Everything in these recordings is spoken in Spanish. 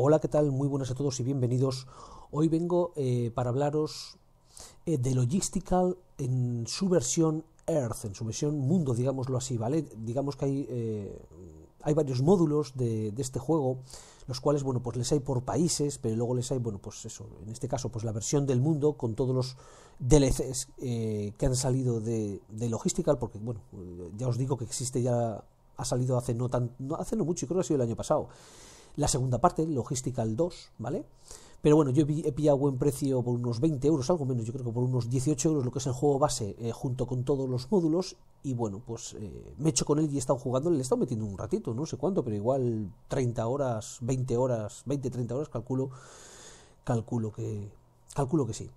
Hola, ¿qué tal? Muy buenas a todos y bienvenidos. Hoy vengo eh, para hablaros eh, de Logistical en su versión Earth, en su versión mundo, digámoslo así, ¿vale? Digamos que hay, eh, hay varios módulos de, este juego, los cuales, bueno, pues les hay por países, pero luego les hay, bueno, pues eso, en este caso, pues la versión del mundo con todos los DLCs que han salido de, Logistical, porque, bueno, ya os digo que existe ya, ha salido hace no, tan, no, hace no mucho, creo que ha sido el año pasado la segunda parte, Logistical 2, ¿vale? Pero bueno, yo he pillado buen precio por unos 20 euros, algo menos, yo creo que por unos 18 euros, lo que es el juego base, eh, junto con todos los módulos. Y bueno, pues eh, me he hecho con él y he estado jugando, le he estado metiendo un ratito, no sé cuánto, pero igual 30 horas, 20 horas, 20, 30 horas, calculo, calculo que, calculo que sí.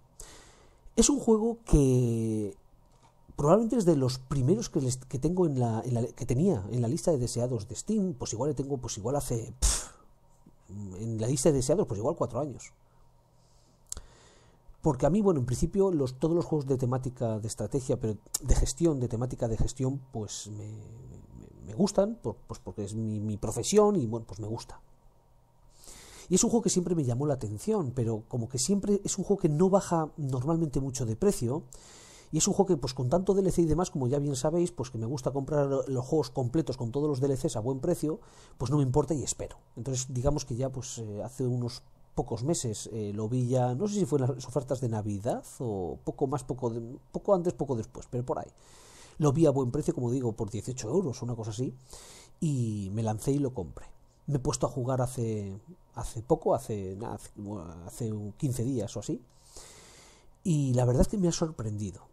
Es un juego que probablemente es de los primeros que, tengo en la, que tenía en la lista de deseados de Steam, pues igual le tengo, pues igual hace en la lista de deseados, pues igual cuatro años. Porque a mí, bueno, en principio los, todos los juegos de temática de estrategia, pero de gestión, de temática de gestión, pues me, me, gustan, pues porque es mi, mi, profesión y bueno, pues me gusta. Y es un juego que siempre me llamó la atención, pero como que siempre es un juego que no baja normalmente mucho de precio y es un juego que, pues con tanto DLC y demás, como ya bien sabéis, pues que me gusta comprar los juegos completos con todos los DLCs a buen precio, pues no me importa y espero. Entonces, digamos que ya, pues eh, hace unos pocos meses eh, lo vi ya, no sé si fue en las ofertas de Navidad o poco más, poco, poco antes, poco después, pero por ahí. Lo vi a buen precio, como digo, por 18 euros o una cosa así, y me lancé y lo compré. Me he puesto a jugar hace, hace poco, hace, nada, hace, 15 días o así, y la verdad es que me ha sorprendido.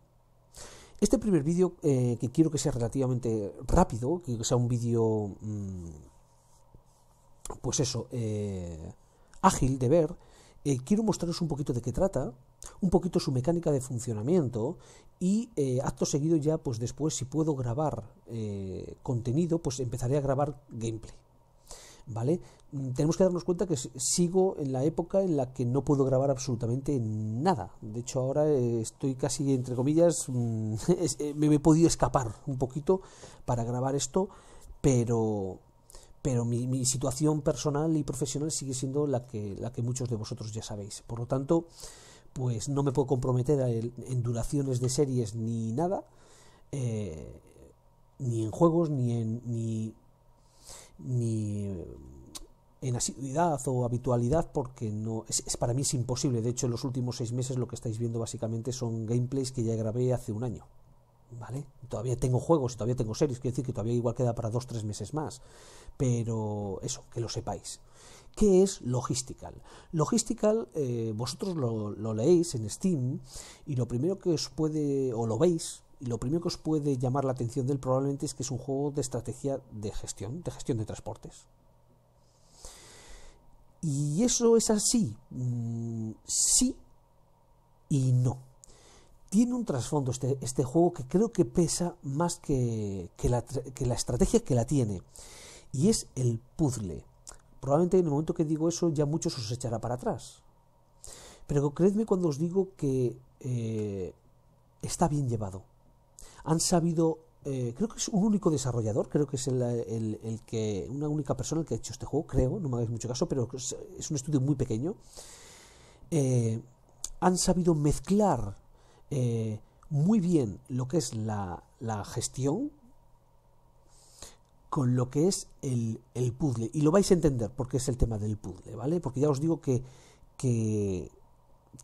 Este primer vídeo, eh, que quiero que sea relativamente rápido, que sea un vídeo, mm, pues eso, eh, ágil de ver, eh, quiero mostraros un poquito de qué trata, un poquito su mecánica de funcionamiento y acto seguido ya, pues después, si puedo grabar contenido, pues empezaré a grabar gameplay. ¿vale? Mm, tenemos que darnos cuenta que sigo en la época en la que no puedo grabar absolutamente nada. De hecho, ahora eh, estoy casi, entre comillas, mm, eh, me he podido escapar un poquito para grabar esto, pero, pero mi, situación personal y profesional sigue siendo la que, la que muchos de vosotros ya sabéis. Por lo tanto, pues no me puedo comprometer en duraciones de series ni nada, eh, ni en juegos, ni en... Ni, ni en asiduidad o habitualidad porque no es, para mí es imposible de hecho en los últimos seis meses lo que estáis viendo básicamente son gameplays que ya grabé hace un año vale todavía tengo juegos y todavía tengo series quiere decir que todavía igual queda para dos tres meses más pero eso que lo sepáis ¿Qué es Logistical? Logistical, eh, vosotros lo, lo, leéis en Steam y lo primero que os puede, o lo veis, y lo primero que os puede llamar la atención del probablemente es que es un juego de estrategia de gestión, de gestión de transportes. Y eso es así, mm, sí y no. Tiene un trasfondo este, este, juego que creo que pesa más que, la, estrategia que la tiene. Y es el puzzle. Probablemente en el momento que digo eso ya muchos os echará para atrás. Pero creedme cuando os digo que eh, está bien llevado han sabido, eh, creo que es un único desarrollador, creo que es el, que, una única persona el que ha hecho este juego, creo, no me hagáis mucho caso, pero es, un estudio muy pequeño, eh, han sabido mezclar eh, muy bien lo que es la, la, gestión con lo que es el, puzzle. Y lo vais a entender porque es el tema del puzzle, ¿vale? Porque ya os digo que, que,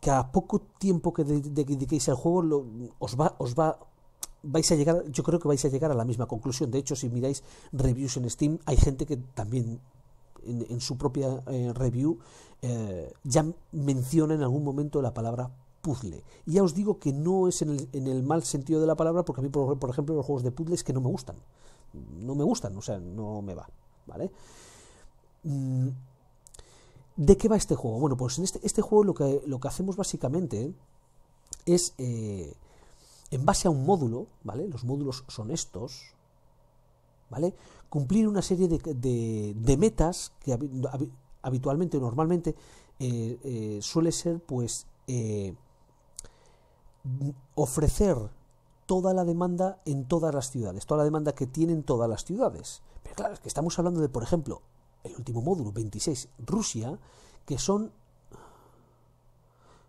a poco tiempo que dediquéis al juego os, va, os va a llegar, yo creo que vais a llegar a la misma conclusión. De hecho, si miráis reviews en Steam, hay gente que también en, su propia eh, review eh, ya menciona en algún momento la palabra puzzle. Y ya os digo que no es en el, mal sentido de la palabra, porque a mí, por, ejemplo, los juegos de puzzles que no me gustan. No me gustan, o sea, no me va. ¿Vale? Mm, ¿De qué va este juego? Bueno, pues en este, este juego lo que, lo que hacemos básicamente es eh, en base a un módulo, ¿vale? Los módulos son estos, ¿vale? Cumplir una serie de, de, metas que habitualmente o normalmente, eh, eh, suele ser, pues, eh, ofrecer toda la demanda en todas las ciudades, toda la demanda que tienen todas las ciudades. Pero claro, es que estamos hablando de, por ejemplo, el último módulo, 26, Rusia, que son...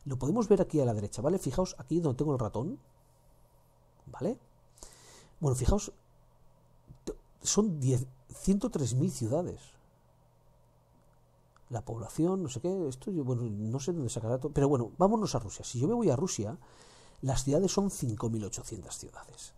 Lo podemos ver aquí a la derecha, ¿vale? Fijaos aquí donde tengo el ratón, ¿vale? Bueno, fijaos, son 103.000 ciudades. La población, no sé qué, esto yo, bueno, no sé dónde sacará todo. Pero bueno, vámonos a Rusia. Si yo me voy a Rusia, las ciudades son 5.800 ciudades.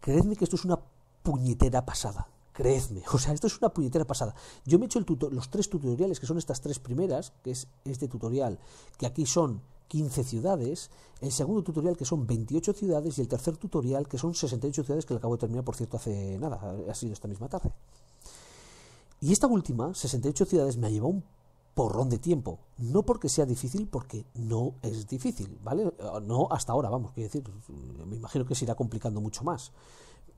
Creedme que esto es una puñetera pasada. Creedme, o sea, esto es una puñetera pasada. Yo me he hecho el los tres tutoriales, que son estas tres primeras, que es este tutorial, que aquí son 15 ciudades, el segundo tutorial que son 28 ciudades y el tercer tutorial que son 68 ciudades que le acabo de terminar, por cierto, hace nada, ha sido esta misma tarde. Y esta última, 68 ciudades, me ha llevado un porrón de tiempo. No porque sea difícil, porque no es difícil, ¿vale? No hasta ahora, vamos, quiero decir, me imagino que se irá complicando mucho más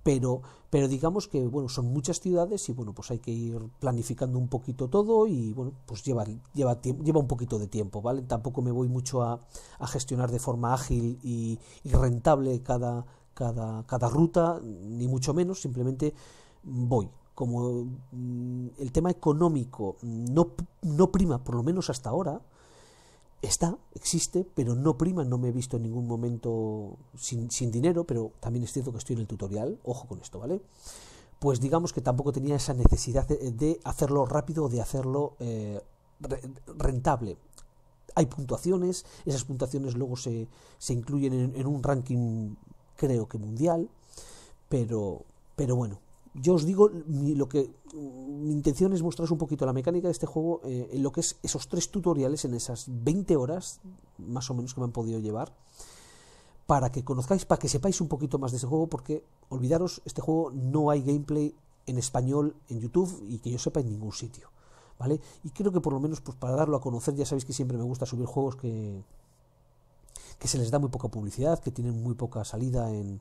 pero, pero digamos que bueno, son muchas ciudades y bueno, pues hay que ir planificando un poquito todo y bueno, pues lleva, lleva, lleva un poquito de tiempo, ¿vale? Tampoco me voy mucho a, gestionar de forma ágil y, rentable cada, cada, cada ruta, ni mucho menos, simplemente voy, como mm, el tema económico no, no, prima, por lo menos hasta ahora, está, existe, pero no prima, no me he visto en ningún momento sin, dinero, pero también es cierto que estoy en el tutorial, ojo con esto, ¿vale? Pues digamos que tampoco tenía esa necesidad de hacerlo rápido o de hacerlo eh, rentable. Hay puntuaciones, esas puntuaciones luego se, se incluyen en, un ranking, creo que mundial, pero, pero bueno, yo os digo, mi, lo que, mm, mi intención es mostraros un poquito la mecánica de este juego, eh, en lo que es esos tres tutoriales en esas 20 horas, más o menos, que me han podido llevar, para que conozcáis, para que sepáis un poquito más de ese juego, porque olvidaros, este juego no hay gameplay en español en YouTube y que yo sepa en ningún sitio. ¿Vale? Y creo que por lo menos pues para darlo a conocer, ya sabéis que siempre me gusta subir juegos que, que se les da muy poca publicidad, que tienen muy poca salida en,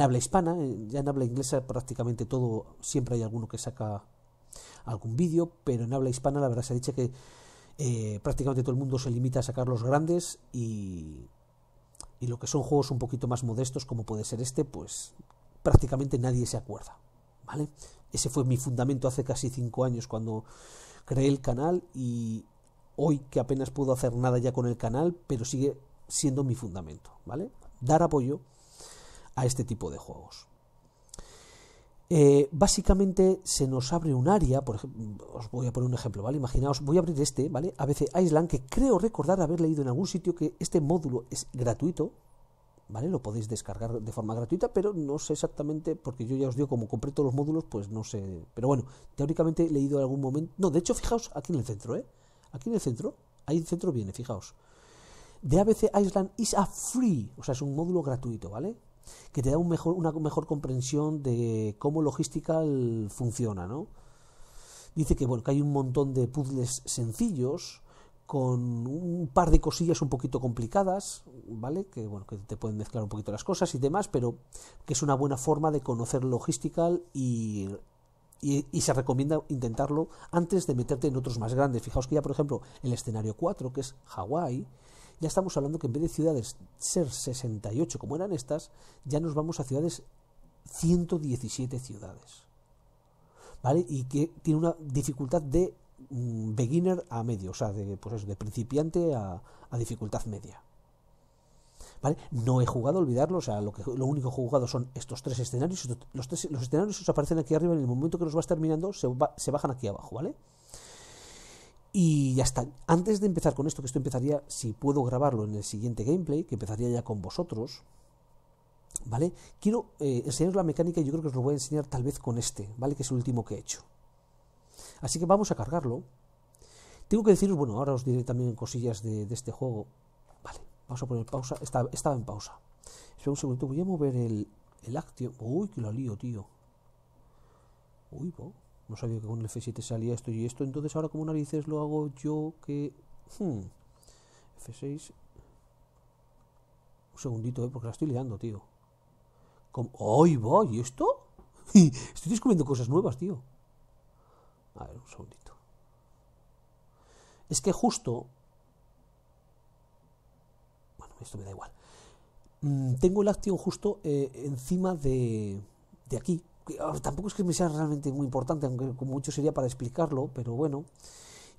habla hispana, ya en habla inglesa prácticamente todo, siempre hay alguno que saca algún vídeo, pero en habla hispana la verdad se ha dicho que eh, prácticamente todo el mundo se limita a sacar los grandes y, y lo que son juegos un poquito más modestos como puede ser este, pues prácticamente nadie se acuerda, ¿vale? Ese fue mi fundamento hace casi cinco años cuando creé el canal y hoy que apenas puedo hacer nada ya con el canal, pero sigue siendo mi fundamento, ¿vale? Dar apoyo a este tipo de juegos. Eh, básicamente se nos abre un área, por ejemplo, os voy a poner un ejemplo, ¿vale? Imaginaos, voy a abrir este, ¿vale? ABC Island, que creo recordar haber leído en algún sitio que este módulo es gratuito, ¿vale? Lo podéis descargar de forma gratuita, pero no sé exactamente, porque yo ya os digo, como compré todos los módulos, pues no sé. Pero bueno, teóricamente he leído en algún momento. No, de hecho, fijaos aquí en el centro, ¿eh? Aquí en el centro, ahí el centro viene, fijaos de ABC Island is a free, o sea, es un módulo gratuito, ¿vale? Que te da una mejor comprensión de cómo Logistical funciona, ¿no? Dice que, bueno, que hay un montón de puzzles sencillos con un par de cosillas un poquito complicadas, ¿vale? Que, bueno, que te pueden mezclar un poquito las cosas y demás, pero que es una buena forma de conocer Logistical y se recomienda intentarlo antes de meterte en otros más grandes. Fijaos que ya, por ejemplo, el escenario 4, que es Hawái, ya estamos hablando que en vez de ciudades ser 68 como eran estas, ya nos vamos a ciudades 117 ciudades. ¿Vale? Y que tiene una dificultad de mm, beginner a medio, o sea, de, pues eso, de principiante a, dificultad media. ¿Vale? No he jugado, olvidarlo, o sea, lo, que, lo único jugado son estos tres escenarios, los, los escenarios os aparecen aquí arriba en el momento que los vas terminando, se bajan aquí abajo, ¿vale? Y ya está. Antes de empezar con esto, que esto empezaría, si puedo grabarlo en el siguiente gameplay, que empezaría ya con vosotros, ¿vale? Quiero eh, enseñaros la mecánica y yo creo que os lo voy a enseñar tal vez con este, ¿vale? Que es el último que he hecho. Así que vamos a cargarlo. Tengo que deciros, bueno, ahora os diré también cosillas de, este juego. Vale, vamos a poner pausa. Está, estaba en pausa. Espera un segundo, voy a mover el, el actio. Uy, que lo lío, tío. Uy, no sabía que con el F7 salía esto y esto, entonces ahora como narices lo hago yo que... Hmm, F6... Un segundito, ¿eh? porque la estoy liando, tío. ¿Cómo? ¡Ay, voy ¿Y esto? estoy descubriendo cosas nuevas, tío. A ver, un segundito. Es que justo... Bueno, esto me da igual. Mm, tengo el action justo eh, encima de, de aquí, Ah, tampoco es que me sea realmente muy importante, aunque como mucho sería para explicarlo, pero bueno.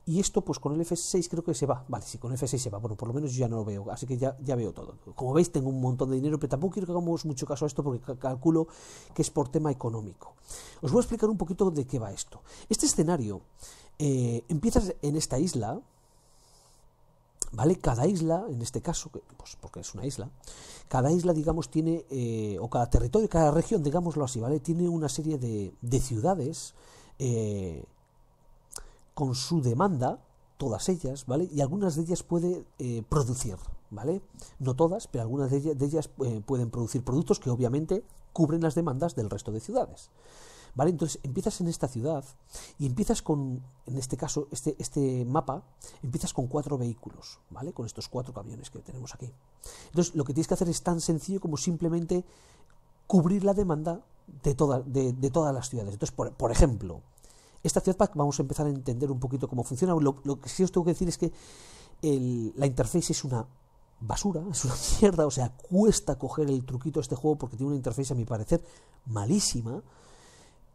Y esto, pues con el F6 creo que se va. Vale, sí, con el F6 se va. Bueno, por lo menos yo ya no lo veo, así que ya, veo todo. Como veis, tengo un montón de dinero, pero tampoco quiero que hagamos mucho caso a esto porque calculo que es por tema económico. Os voy a explicar un poquito de qué va esto. Este escenario eh, empiezas en esta isla, ¿vale? Cada isla, en este caso, pues porque es una isla, cada isla, digamos, tiene, eh, o cada territorio, cada región, digámoslo así, ¿vale? Tiene una serie de, ciudades eh, con su demanda, todas ellas, ¿vale? Y algunas de ellas puede eh, producir, ¿vale? No todas, pero algunas de de ellas pueden producir productos que obviamente cubren las demandas del resto de ciudades. ¿Vale? Entonces empiezas en esta ciudad y empiezas con, en este caso, este, este, mapa, empiezas con cuatro vehículos, ¿vale? Con estos cuatro camiones que tenemos aquí. Entonces lo que tienes que hacer es tan sencillo como simplemente cubrir la demanda de, de, todas las ciudades. Entonces, por, ejemplo, esta ciudad pack vamos a empezar a entender un poquito cómo funciona. Lo, que sí os tengo que decir es que la interface es una basura, es una mierda, o sea, cuesta coger el truquito de este juego porque tiene una interfaz a mi parecer malísima,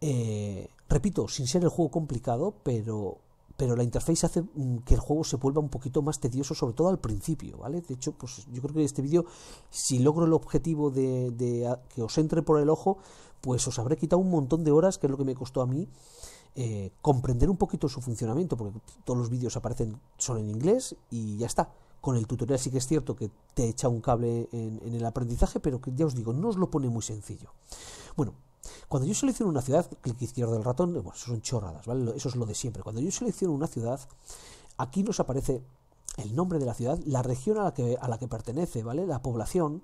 eh, repito, sin ser el juego complicado, pero, pero la interface hace mm, que el juego se vuelva un poquito más tedioso, sobre todo al principio, ¿vale? De hecho, pues yo creo que este vídeo, si logro el objetivo de, ah, que os entre por el ojo, pues os habré quitado un montón de horas, que es lo que me costó a mí. Eh, comprender un poquito su funcionamiento, porque todos los vídeos aparecen solo en inglés y ya está. Con el tutorial sí que es cierto que te echa un cable en, en el aprendizaje, pero que ya os digo, no os lo pone muy sencillo. Bueno, cuando yo selecciono una ciudad, clic izquierdo del ratón, bueno, eso son chorradas, ¿vale? Eso es lo de siempre. Cuando yo selecciono una ciudad, aquí nos aparece el nombre de la ciudad, la región a la que, a la que pertenece, ¿vale? La población.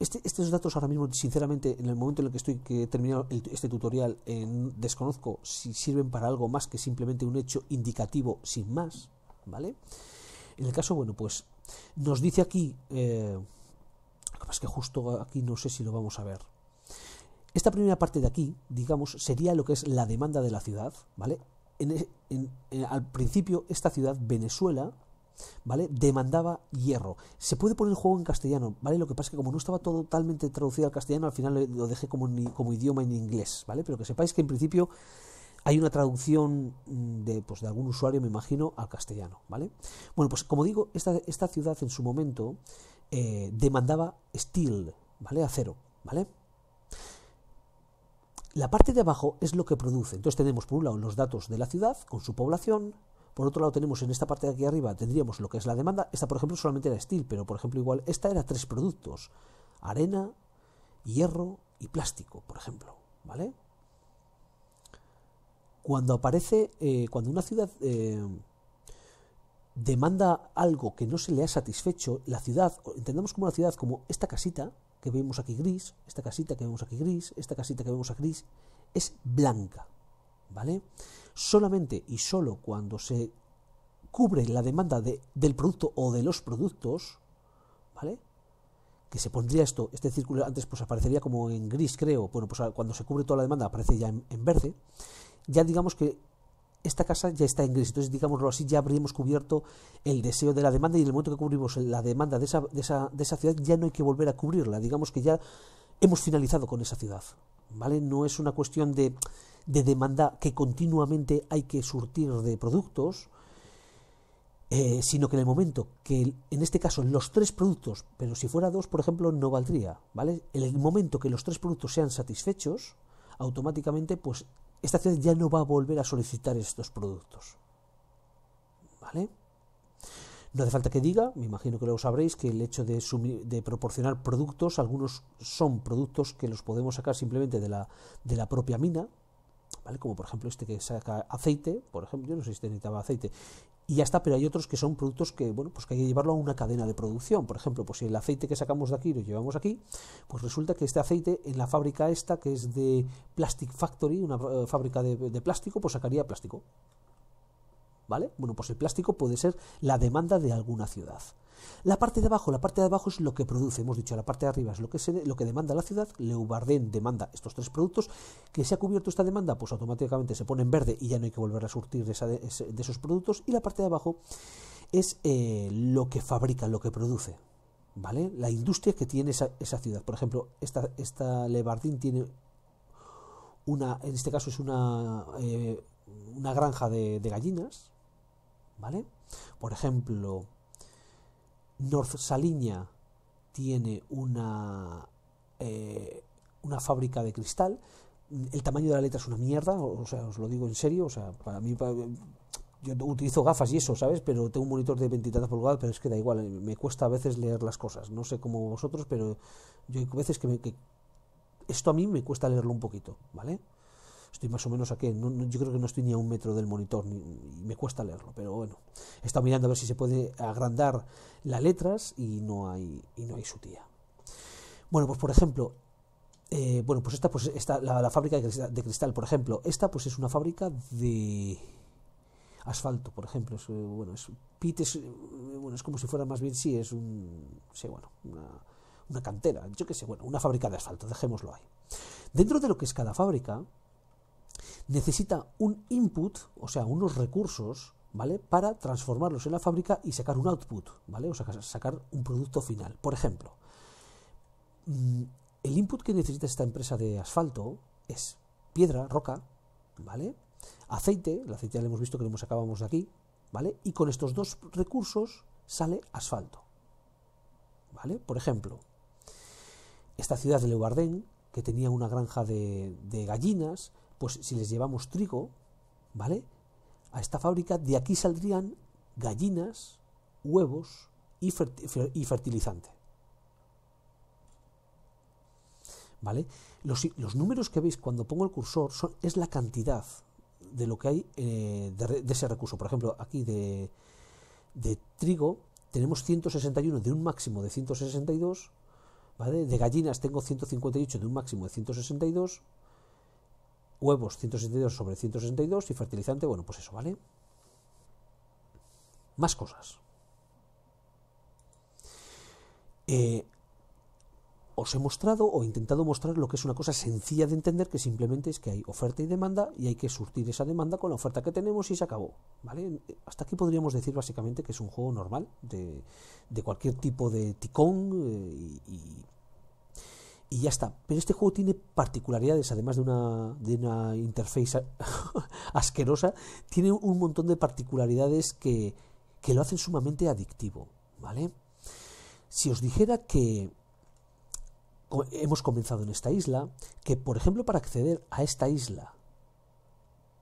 Este, estos datos ahora mismo, sinceramente, en el momento en el que estoy que he terminado este tutorial, eh, desconozco si sirven para algo más que simplemente un hecho indicativo sin más, ¿vale? En el caso, bueno, pues nos dice aquí, eh, es que justo aquí no sé si lo vamos a ver, esta primera parte de aquí, digamos, sería lo que es la demanda de la ciudad, ¿vale? E, eh, al principio, esta ciudad, Venezuela, ¿vale? Demandaba hierro. Se puede poner el juego en castellano, ¿vale? Lo que pasa es que como no estaba totalmente traducido al castellano, al final lo dejé como, como idioma en inglés, ¿vale? Pero que sepáis que en principio hay una traducción mm, de, pues, de algún usuario, me imagino, al castellano, ¿vale? Bueno, pues como digo, esta, ciudad en su momento eh, demandaba steel, ¿vale? Acero, ¿vale? La parte de abajo es lo que produce. Entonces tenemos por un lado los datos de la ciudad con su población, por otro lado tenemos en esta parte de aquí arriba tendríamos lo que es la demanda. Esta por ejemplo solamente era steel, pero por ejemplo igual esta era tres productos: arena, hierro y plástico, por ejemplo, ¿vale? Cuando aparece, eh, cuando una ciudad eh, demanda algo que no se le ha satisfecho, la ciudad, entendamos como una ciudad como esta casita, que vemos aquí gris, esta casita que vemos aquí gris, esta casita que vemos aquí gris, es blanca, ¿vale? Solamente y solo cuando se cubre la demanda del producto o de los productos, ¿vale? Que se pondría esto, este círculo antes pues aparecería como en gris, creo, bueno, pues cuando se cubre toda la demanda aparece ya en verde, ya digamos que esta casa ya está en gris. Entonces, digámoslo así, ya habríamos cubierto el deseo de la demanda y en el momento que cubrimos la demanda de esa, ciudad ya no hay que volver a cubrirla. Digamos que ya hemos finalizado con esa ciudad. ¿vale? No es una cuestión de, demanda que continuamente hay que surtir de productos, eh, sino que en el momento que, en este caso, los tres productos, pero si fuera dos, por ejemplo, no valdría. ¿vale? En el momento que los tres productos sean satisfechos, automáticamente pues esta ciudad ya no va a volver a solicitar estos productos. ¿Vale? No hace falta que diga, me imagino que lo sabréis, que el hecho de, de proporcionar productos, algunos son productos que los podemos sacar simplemente de la, de la propia mina, ¿vale? Como por ejemplo este que saca aceite, por ejemplo, yo no sé si necesitaba aceite, y ya está, pero hay otros que son productos que, bueno, pues que hay que llevarlo a una cadena de producción. Por ejemplo, pues si el aceite que sacamos de aquí lo llevamos aquí, pues resulta que este aceite en la fábrica esta, que es de Plastic Factory, una eh, fábrica de, de plástico, pues sacaría plástico. ¿Vale? Bueno, pues el plástico puede ser la demanda de alguna ciudad. La parte de abajo, la parte de abajo es lo que produce, hemos dicho, la parte de arriba es lo que, lo que demanda la ciudad, Leubarden demanda estos tres productos, que se ha cubierto esta demanda, pues automáticamente se pone en verde y ya no hay que volver a surtir de, esos productos, y la parte de abajo es eh, lo que fabrica, lo que produce, ¿vale? La industria que tiene esa, ciudad. Por ejemplo, esta, esta tiene una, en este caso es una, eh, una granja de, gallinas, ¿vale? Por ejemplo, North Salina tiene una, eh, una fábrica de cristal. El tamaño de la letra es una mierda, o, sea, os lo digo en serio. O sea, para mí, yo utilizo gafas y eso, ¿sabes? Pero tengo un monitor de por pulgadas, pero es que da igual, eh, me cuesta a veces leer las cosas. No sé cómo vosotros, pero yo hay veces que, que esto a mí me cuesta leerlo un poquito, ¿vale? Estoy más o menos aquí, yo creo que no estoy ni a un metro del monitor, y me cuesta leerlo, pero bueno. He estado mirando a ver si se puede agrandar las letras y no hay, y no hay su tía. Bueno, pues por ejemplo, eh, bueno, pues esta, pues la, fábrica de cristal, por ejemplo, esta pues es una fábrica de asfalto, por ejemplo, es, eh, bueno, es, Pit eh, bueno, es como si fuera más bien, sí, es un, bueno, una, una cantera, yo qué sé, bueno, una fábrica de asfalto, dejémoslo ahí. Dentro de lo que es cada fábrica, necesita un input, o sea, unos recursos, ¿vale? Para transformarlos en la fábrica y sacar un output, ¿vale? O sea, sacar un producto final. Por ejemplo, mm, el input que necesita esta empresa de asfalto es piedra, roca, ¿vale? Aceite, el aceite ya lo hemos visto que lo hemos sacábamos de aquí, ¿vale? Y con estos dos recursos sale asfalto, ¿vale? Por ejemplo, esta ciudad de Leubardén, que tenía una granja de gallinas, pues si les llevamos trigo, ¿vale? A esta fábrica de aquí saldrían gallinas, huevos y, fertilizante. ¿Vale? Los, números que veis cuando pongo el cursor son, es la cantidad de lo que hay eh, de, ese recurso. Por ejemplo, aquí de, de trigo tenemos 161 de un máximo de 162, ¿vale? De gallinas tengo 158 de un máximo de 162, huevos 162 sobre 162 y fertilizante, bueno, pues eso, ¿vale? Más cosas. Eh, os he mostrado o he intentado mostrar lo que es una cosa sencilla de entender, que simplemente es que hay oferta y demanda y hay que surtir esa demanda con la oferta que tenemos y se acabó. ¿vale? Hasta aquí podríamos decir básicamente que es un juego normal de, cualquier tipo de ticón eh, y y ya está. Pero este juego tiene particularidades, además de una, de una interface asquerosa, tiene un montón de particularidades que, que lo hacen sumamente adictivo, ¿vale? Si os dijera que hemos comenzado en esta isla, que por ejemplo para acceder a esta isla,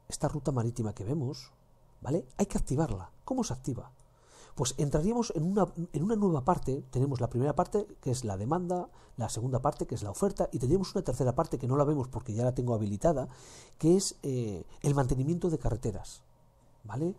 esta ruta marítima que vemos, ¿vale? Hay que activarla. ¿Cómo se activa? pues entraríamos en una, en una nueva parte, tenemos la primera parte que es la demanda, la segunda parte que es la oferta y tendríamos una tercera parte que no la vemos porque ya la tengo habilitada, que es eh, el mantenimiento de carreteras, ¿vale?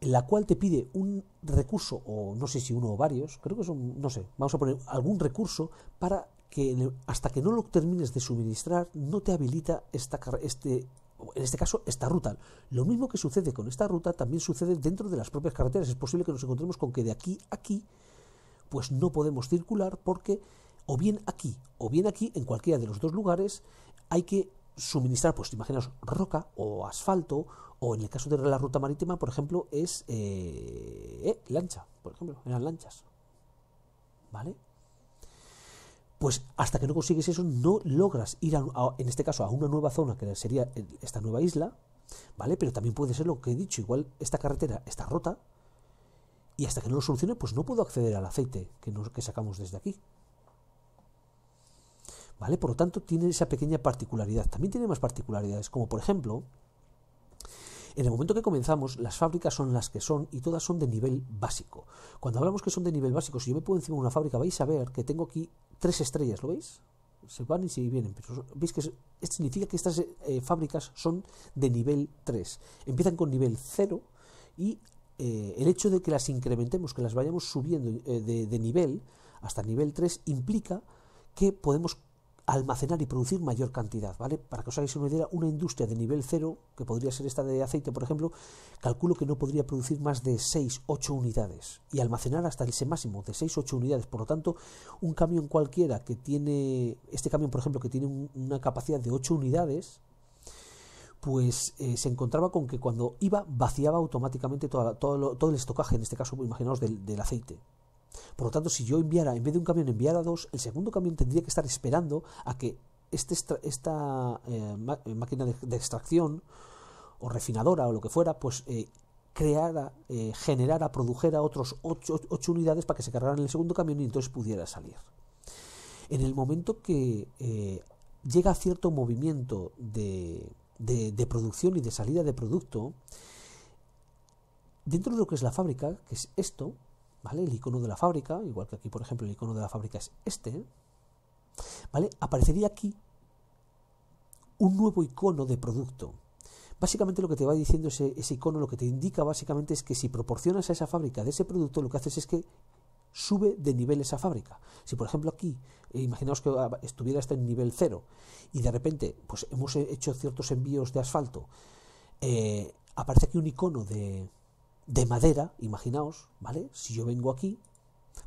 En la cual te pide un recurso, o no sé si uno o varios, creo que son, no sé, vamos a poner algún recurso para que hasta que no lo termines de suministrar no te habilita esta, este en este caso, esta ruta. Lo mismo que sucede con esta ruta también sucede dentro de las propias carreteras. Es posible que nos encontremos con que de aquí a aquí, pues no podemos circular porque o bien aquí o bien aquí, en cualquiera de los dos lugares, hay que suministrar, pues imaginaos, roca o asfalto, o en el caso de la ruta marítima, por ejemplo, es eh, eh, lancha, por ejemplo, eran lanchas. ¿Vale? pues hasta que no consigues eso no logras ir, a, en este caso, a una nueva zona que sería esta nueva isla, ¿vale? Pero también puede ser lo que he dicho, igual esta carretera está rota y hasta que no lo solucione, pues no puedo acceder al aceite que, que sacamos desde aquí. ¿Vale? Por lo tanto, tiene esa pequeña particularidad. También tiene más particularidades, como por ejemplo, en el momento que comenzamos, las fábricas son las que son y todas son de nivel básico. Cuando hablamos que son de nivel básico, si yo me pongo encima de una fábrica, vais a ver que tengo aquí tres estrellas, ¿lo veis? Se van y se vienen, pero veis que esto significa que estas eh, fábricas son de nivel 3. Empiezan con nivel 0 y eh, el hecho de que las incrementemos, que las vayamos subiendo eh, de, de nivel hasta nivel 3, implica que podemos almacenar y producir mayor cantidad, ¿vale? Para que os hagáis una idea, una industria de nivel cero, que podría ser esta de aceite, por ejemplo, calculo que no podría producir más de 6, 8 unidades y almacenar hasta ese máximo de 6, 8 unidades. Por lo tanto, un camión cualquiera que tiene, este camión, por ejemplo, que tiene una capacidad de 8 unidades, pues eh, se encontraba con que cuando iba vaciaba automáticamente todo, el estocaje, en este caso, imaginaos, del aceite, por lo tanto, si yo enviara, en vez de un camión, enviara dos, el segundo camión tendría que estar esperando a que este esta eh, eh, máquina de, extracción o refinadora o lo que fuera, pues eh, creara, generara, produjera otros ocho, unidades para que se cargaran el segundo camión y entonces pudiera salir. En el momento que llega cierto movimiento de producción y de salida de producto, dentro de lo que es la fábrica, que es esto, ¿vale? El icono de la fábrica, igual que aquí, por ejemplo, el icono de la fábrica es este, ¿vale? Aparecería aquí un nuevo icono de producto. Básicamente lo que te va diciendo ese, ese icono, lo que te indica básicamente es que si proporcionas a esa fábrica de ese producto, lo que haces es que sube de nivel esa fábrica. Si por ejemplo aquí, eh, imaginaos que estuviera hasta en nivel 0 y de repente pues hemos hecho ciertos envíos de asfalto, eh, aparece aquí un icono de, de madera, imaginaos, ¿vale? Si yo vengo aquí,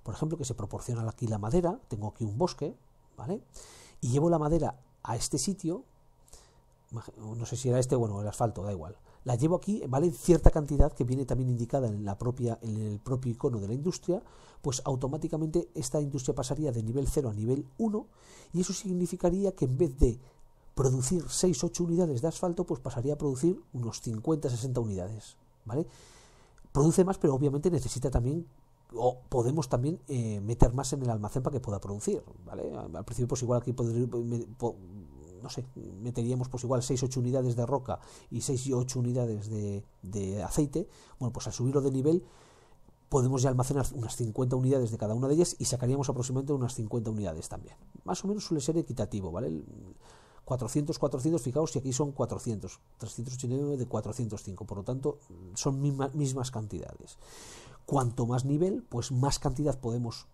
por ejemplo, que se proporciona aquí la madera, tengo aquí un bosque, ¿vale? Y llevo la madera a este sitio, no sé si era este, bueno, el asfalto, da igual. La llevo aquí, ¿vale? cierta cantidad que viene también indicada en, la propia, en el propio icono de la industria, pues automáticamente esta industria pasaría de nivel 0 a nivel 1 y eso significaría que en vez de producir 6-8 unidades de asfalto, pues pasaría a producir unos 50-60 unidades, ¿vale? produce más, pero obviamente necesita también o podemos también eh, meter más en el almacén para que pueda producir, ¿vale? Al principio pues igual aquí podría, no sé, meteríamos pues igual 6 8 unidades de roca y 6 y 8 unidades de, de, aceite, bueno, pues al subirlo de nivel podemos ya almacenar unas 50 unidades de cada una de ellas y sacaríamos aproximadamente unas 50 unidades también. Más o menos suele ser equitativo, ¿vale? 400, 400, fijaos si aquí son 400, 389 de 405, por lo tanto son mismas cantidades. Cuanto más nivel, pues más cantidad podemos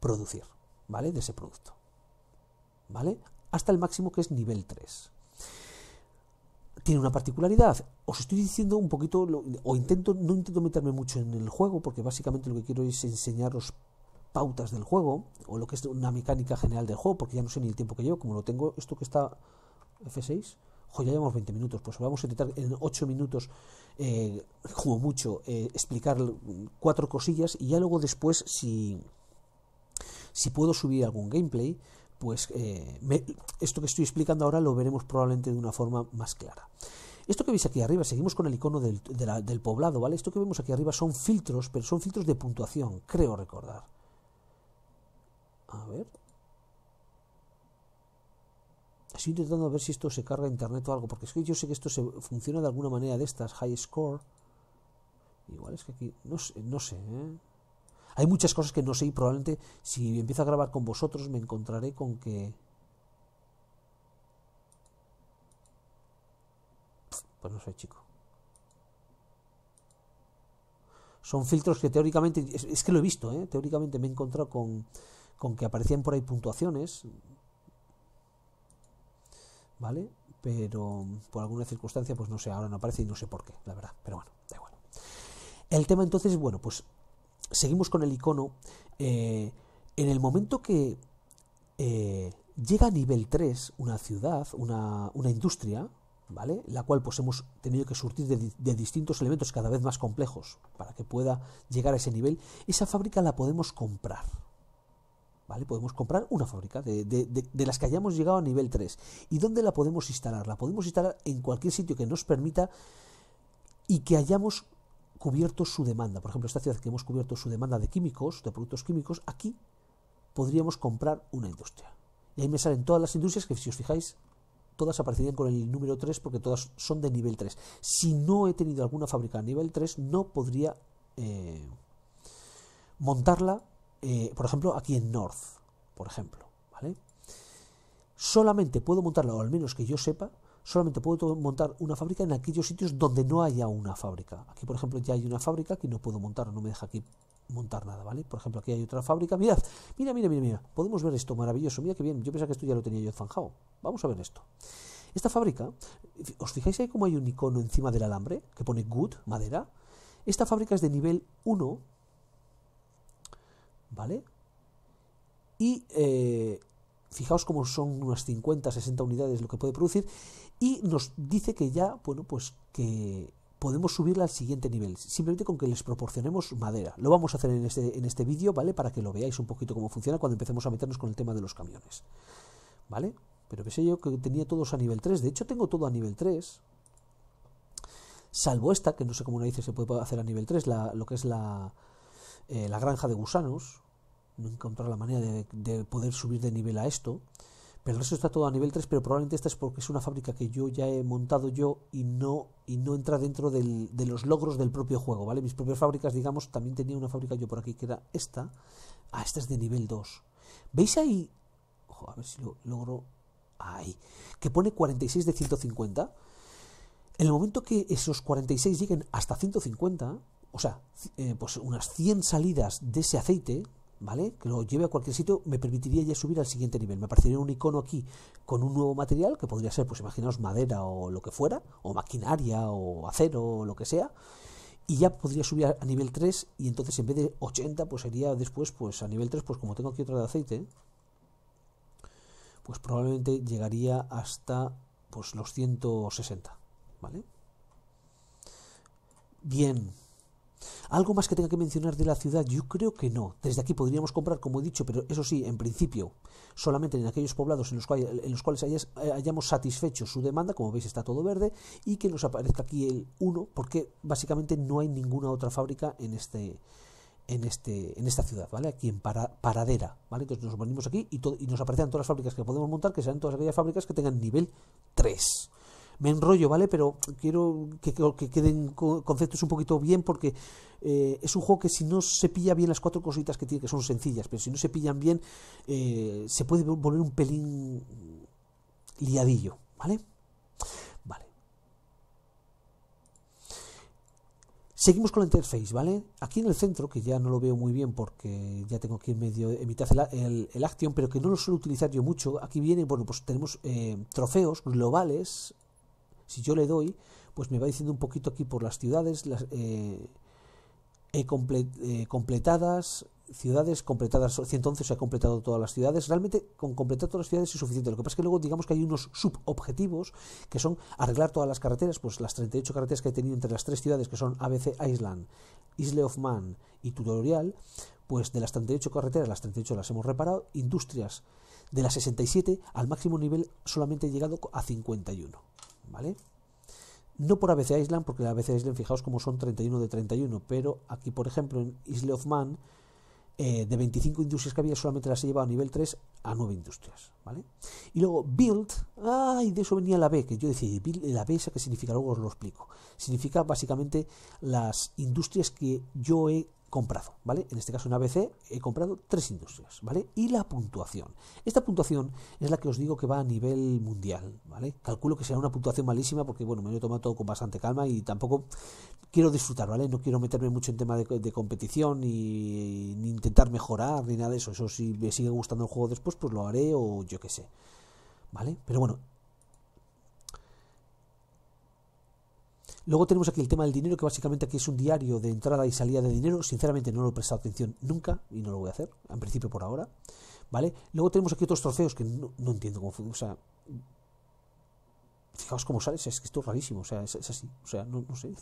producir, ¿vale? De ese producto, ¿vale? Hasta el máximo que es nivel 3. Tiene una particularidad, os estoy diciendo un poquito, o intento, no intento meterme mucho en el juego, porque básicamente lo que quiero es enseñaros pautas del juego, o lo que es una mecánica general del juego, porque ya no sé ni el tiempo que llevo, como lo tengo, esto que está F6, jo, ya llevamos 20 minutos, pues vamos a intentar en 8 minutos, eh, como mucho, eh, explicar cuatro cosillas y ya luego después, si, si puedo subir algún gameplay, pues eh, esto que estoy explicando ahora lo veremos probablemente de una forma más clara. Esto que veis aquí arriba, seguimos con el icono del, del poblado, ¿vale? Esto que vemos aquí arriba son filtros, pero son filtros de puntuación, creo recordar. A ver. Estoy intentando ver si esto se carga a internet o algo, porque es que yo sé que esto se funciona de alguna manera de estas, high score. Igual es que aquí, no sé, ¿eh? Hay muchas cosas que no sé y probablemente si empiezo a grabar con vosotros me encontraré con que... Pues no sé, chico. Son filtros que teóricamente, es, es que lo he visto, ¿eh? teóricamente me he encontrado con con que aparecían por ahí puntuaciones, ¿vale? Pero por alguna circunstancia, pues no sé, ahora no aparece y no sé por qué, la verdad, pero bueno, da igual. El tema entonces, bueno, pues seguimos con el icono. Eh, en el momento que eh, llega a nivel 3 una ciudad, una, industria, ¿vale? La cual pues hemos tenido que surtir de, distintos elementos cada vez más complejos para que pueda llegar a ese nivel, esa fábrica la podemos comprar, Podemos comprar una fábrica de, las que hayamos llegado a nivel 3. ¿Y dónde la podemos instalar? La podemos instalar en cualquier sitio que nos permita y que hayamos cubierto su demanda. Por ejemplo, esta ciudad que hemos cubierto su demanda de químicos, de productos químicos, aquí podríamos comprar una industria. Y ahí me salen todas las industrias que, si os fijáis, todas aparecerían con el número 3 porque todas son de nivel 3. Si no he tenido alguna fábrica a nivel 3, no podría eh, montarla eh, por ejemplo, aquí en North, por ejemplo, ¿vale? Solamente puedo montarlo, o al menos que yo sepa, solamente puedo montar una fábrica en aquellos sitios donde no haya una fábrica. Aquí, por ejemplo, ya hay una fábrica que no puedo montar, no me deja aquí montar nada, ¿vale? Por ejemplo, aquí hay otra fábrica. Mirad, mira, mira, mira, mira. Podemos ver esto maravilloso. Mira qué bien. Yo pensaba que esto ya lo tenía yo zanjado. Vamos a ver esto. Esta fábrica, ¿os fijáis ahí cómo hay un icono encima del alambre que pone good, madera? Esta fábrica es de nivel 1 ¿vale? Y eh, fijaos cómo son unas 50, 60 unidades lo que puede producir y nos dice que ya, bueno, pues que podemos subirla al siguiente nivel, simplemente con que les proporcionemos madera. Lo vamos a hacer en este, este vídeo, ¿vale? Para que lo veáis un poquito cómo funciona cuando empecemos a meternos con el tema de los camiones, ¿vale? Pero pensé yo que tenía todos a nivel 3, de hecho tengo todo a nivel 3, salvo esta, que no sé cómo una dice, se puede hacer a nivel 3, lo que es la, eh, la granja de gusanos, no he la manera de, poder subir de nivel a esto, pero el resto está todo a nivel 3, pero probablemente esta es porque es una fábrica que yo ya he montado yo y no, y no entra dentro de los logros del propio juego, ¿vale? Mis propias fábricas, digamos, también tenía una fábrica yo por aquí que era esta, ah, esta es de nivel 2. ¿Veis ahí? a ver si lo logro... Ahí. Que pone 46 de 150. En el momento que esos 46 lleguen hasta 150, o sea, eh, pues unas 100 salidas de ese aceite, ¿vale? Que lo lleve a cualquier sitio, me permitiría ya subir al siguiente nivel. Me aparecería un icono aquí con un nuevo material, que podría ser, pues imaginaos, madera o lo que fuera, o maquinaria o acero o lo que sea. Y ya podría subir a nivel 3 y entonces en vez de 80, pues sería después, pues a nivel 3, pues como tengo aquí otra de aceite, pues probablemente llegaría hasta pues los 160, ¿vale? Bien, ¿Algo más que tenga que mencionar de la ciudad? Yo creo que no. Desde aquí podríamos comprar, como he dicho, pero eso sí, en principio, solamente en aquellos poblados en los, cuales eh, hayamos satisfecho su demanda, como veis está todo verde, y que nos aparezca aquí el 1, porque básicamente no hay ninguna otra fábrica en este... En, este, en esta ciudad, ¿vale? Aquí en Paradera, ¿vale? Entonces nos venimos aquí y, y nos aparecen todas las fábricas que podemos montar, que sean todas aquellas fábricas que tengan nivel 3 me enrollo, ¿vale? Pero quiero que, queden conceptos un poquito bien porque eh, es un juego que si no se pilla bien las cuatro cositas que tiene, que son sencillas, pero si no se pillan bien, eh, se puede volver un pelín liadillo, ¿vale? Vale. Seguimos con la interface, ¿vale? Aquí en el centro, que ya no lo veo muy bien porque ya tengo aquí en medio, en mitad el, action, pero que no lo suelo utilizar yo mucho, aquí viene, bueno, pues tenemos eh, trofeos globales si yo le doy, pues me va diciendo un poquito aquí por las ciudades las, eh, eh completadas, ciudades completadas, 111 se ha completado todas las ciudades. Realmente con completar todas las ciudades es suficiente. Lo que pasa es que luego digamos que hay unos subobjetivos que son arreglar todas las carreteras, pues las 38 carreteras que he tenido entre las tres ciudades que son ABC Island, Isle of Man y Tutorial, pues de las 38 carreteras las 38 las hemos reparado, industrias de las 67 al máximo nivel solamente he llegado a 51. ¿vale? No por ABC Island, porque la ABC Island, fijaos como son 31 de 31, pero aquí, por ejemplo, en Isle of Man, eh, de 25 industrias que había, solamente las he llevado a nivel 3 a 9 industrias, ¿vale? Y luego Build, ¡ay! de eso venía la B, que yo decía, la B esa que significa, luego os lo explico. Significa básicamente las industrias que yo he comprado, ¿vale? En este caso en ABC he comprado tres industrias, ¿vale? Y la puntuación. Esta puntuación es la que os digo que va a nivel mundial, ¿vale? Calculo que será una puntuación malísima porque, bueno, me lo he tomado todo con bastante calma y tampoco quiero disfrutar, ¿vale? No quiero meterme mucho en tema de, competición y ni intentar mejorar ni nada de eso. Eso si me sigue gustando el juego después, pues lo haré o yo qué sé, ¿vale? Pero bueno, Luego tenemos aquí el tema del dinero, que básicamente aquí es un diario de entrada y salida de dinero. Sinceramente no lo he prestado atención nunca y no lo voy a hacer, en principio por ahora. ¿Vale? Luego tenemos aquí otros troceos que no, entiendo cómo funciona. O sea, fijaos cómo sale, es que esto es rarísimo, o sea, es, así, o sea, no, no sé.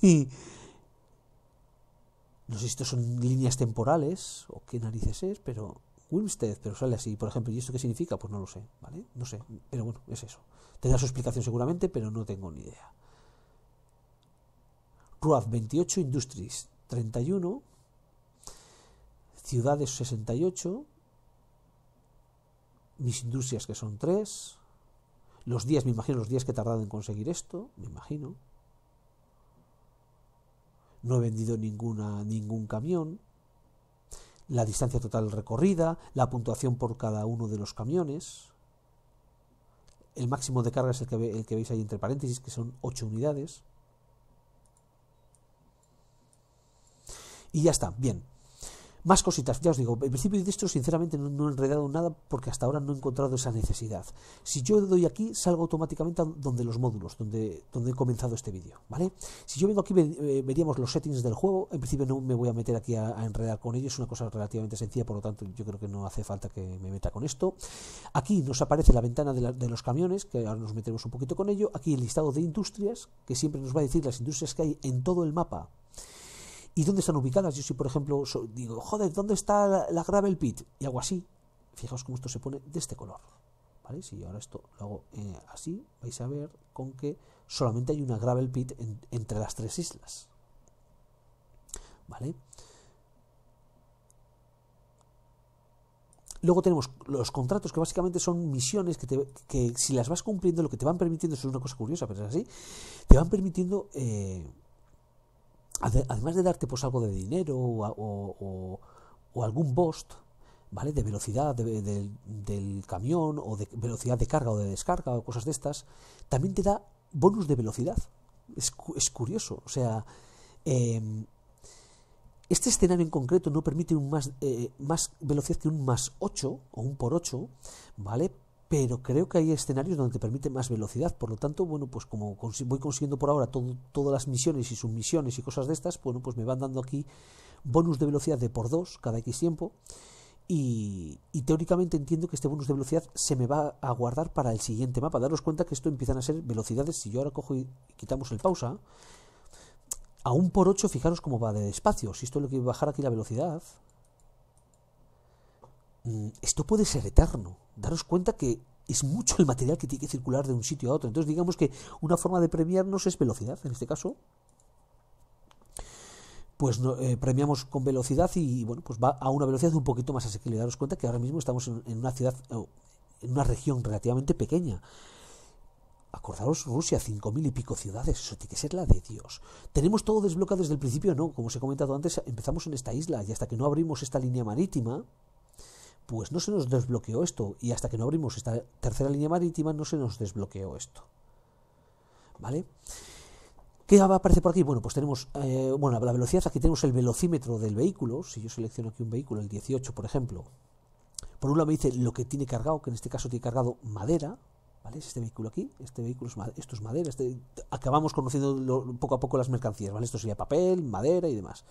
no sé si esto son líneas temporales o qué narices es, pero Wilmstead, pero sale así, por ejemplo, ¿y esto qué significa? Pues no lo sé, ¿vale? No sé, pero bueno, es eso. Tendrá su explicación seguramente, pero no tengo ni idea. Ruaf 28, Industries 31, Ciudades 68, mis industrias que son 3, los días, me imagino, los días que he tardado en conseguir esto, me imagino. No he vendido ninguna, ningún camión, la distancia total recorrida, la puntuación por cada uno de los camiones, el máximo de carga es el que veis ahí entre paréntesis, que son 8 unidades, Y ya está, bien. Más cositas, ya os digo, en principio de esto sinceramente no, he enredado nada porque hasta ahora no he encontrado esa necesidad. Si yo doy aquí, salgo automáticamente a donde los módulos, donde, donde he comenzado este vídeo, ¿vale? Si yo vengo aquí, eh, veríamos los settings del juego, en principio no me voy a meter aquí a, enredar con ellos es una cosa relativamente sencilla, por lo tanto yo creo que no hace falta que me meta con esto. Aquí nos aparece la ventana de, de los camiones, que ahora nos metemos un poquito con ello, aquí el listado de industrias, que siempre nos va a decir las industrias que hay en todo el mapa, ¿Y dónde están ubicadas? Yo si, por ejemplo, digo, joder, ¿dónde está la, gravel pit? Y hago así. Fijaos cómo esto se pone de este color. ¿Vale? Si yo ahora esto lo hago eh, así, vais a ver con que solamente hay una gravel pit entre las tres islas. ¿Vale? Luego tenemos los contratos que básicamente son misiones que, si las vas cumpliendo lo que te van permitiendo, eso es una cosa curiosa, pero es así, te van permitiendo eh, además de darte pues algo de dinero o, algún boost, ¿vale? De velocidad del camión o de velocidad de carga o de descarga o cosas de estas, también te da bonus de velocidad. Es, es curioso, o sea, em, este escenario en concreto no permite un más, eh, más velocidad que un más 8 o un por 8, ¿vale? pero creo que hay escenarios donde te permite más velocidad. Por lo tanto, bueno, pues como voy consiguiendo por ahora todas las misiones y submisiones y cosas de estas, bueno, pues me van dando aquí bonus de velocidad de por dos cada X tiempo. Y, teóricamente entiendo que este bonus de velocidad se me va a guardar para el siguiente mapa. Daros cuenta que esto empiezan a ser velocidades. Si yo ahora cojo y quitamos el pausa, aún por 8, fijaros cómo va de despacio. Si esto lo que bajar aquí la velocidad, esto puede ser eterno. Daros cuenta que es mucho el material que tiene que circular de un sitio a otro. Entonces, digamos que una forma de premiarnos es velocidad, en este caso. Pues eh, premiamos con velocidad y, bueno, pues va a una velocidad un poquito más asequible. Daros cuenta que ahora mismo estamos en, una ciudad, en una región relativamente pequeña. Acordaros, Rusia, cinco mil y pico ciudades, eso tiene que ser la de Dios. ¿Tenemos todo desbloqueado desde el principio? No, como os he comentado antes, empezamos en esta isla y hasta que no abrimos esta línea marítima, pues no se nos desbloqueó esto y hasta que no abrimos esta tercera línea marítima no se nos desbloqueó esto. ¿Vale? ¿Qué aparece por aquí? Bueno, pues tenemos, eh, bueno, la velocidad, aquí tenemos el velocímetro del vehículo, si yo selecciono aquí un vehículo, el 18 por ejemplo, por un lado me dice lo que tiene cargado, que en este caso tiene cargado madera, ¿vale? Es este vehículo aquí, este vehículo es madera, esto es madera, este, acabamos conociendo poco a poco las mercancías, ¿vale? Esto sería papel, madera y demás.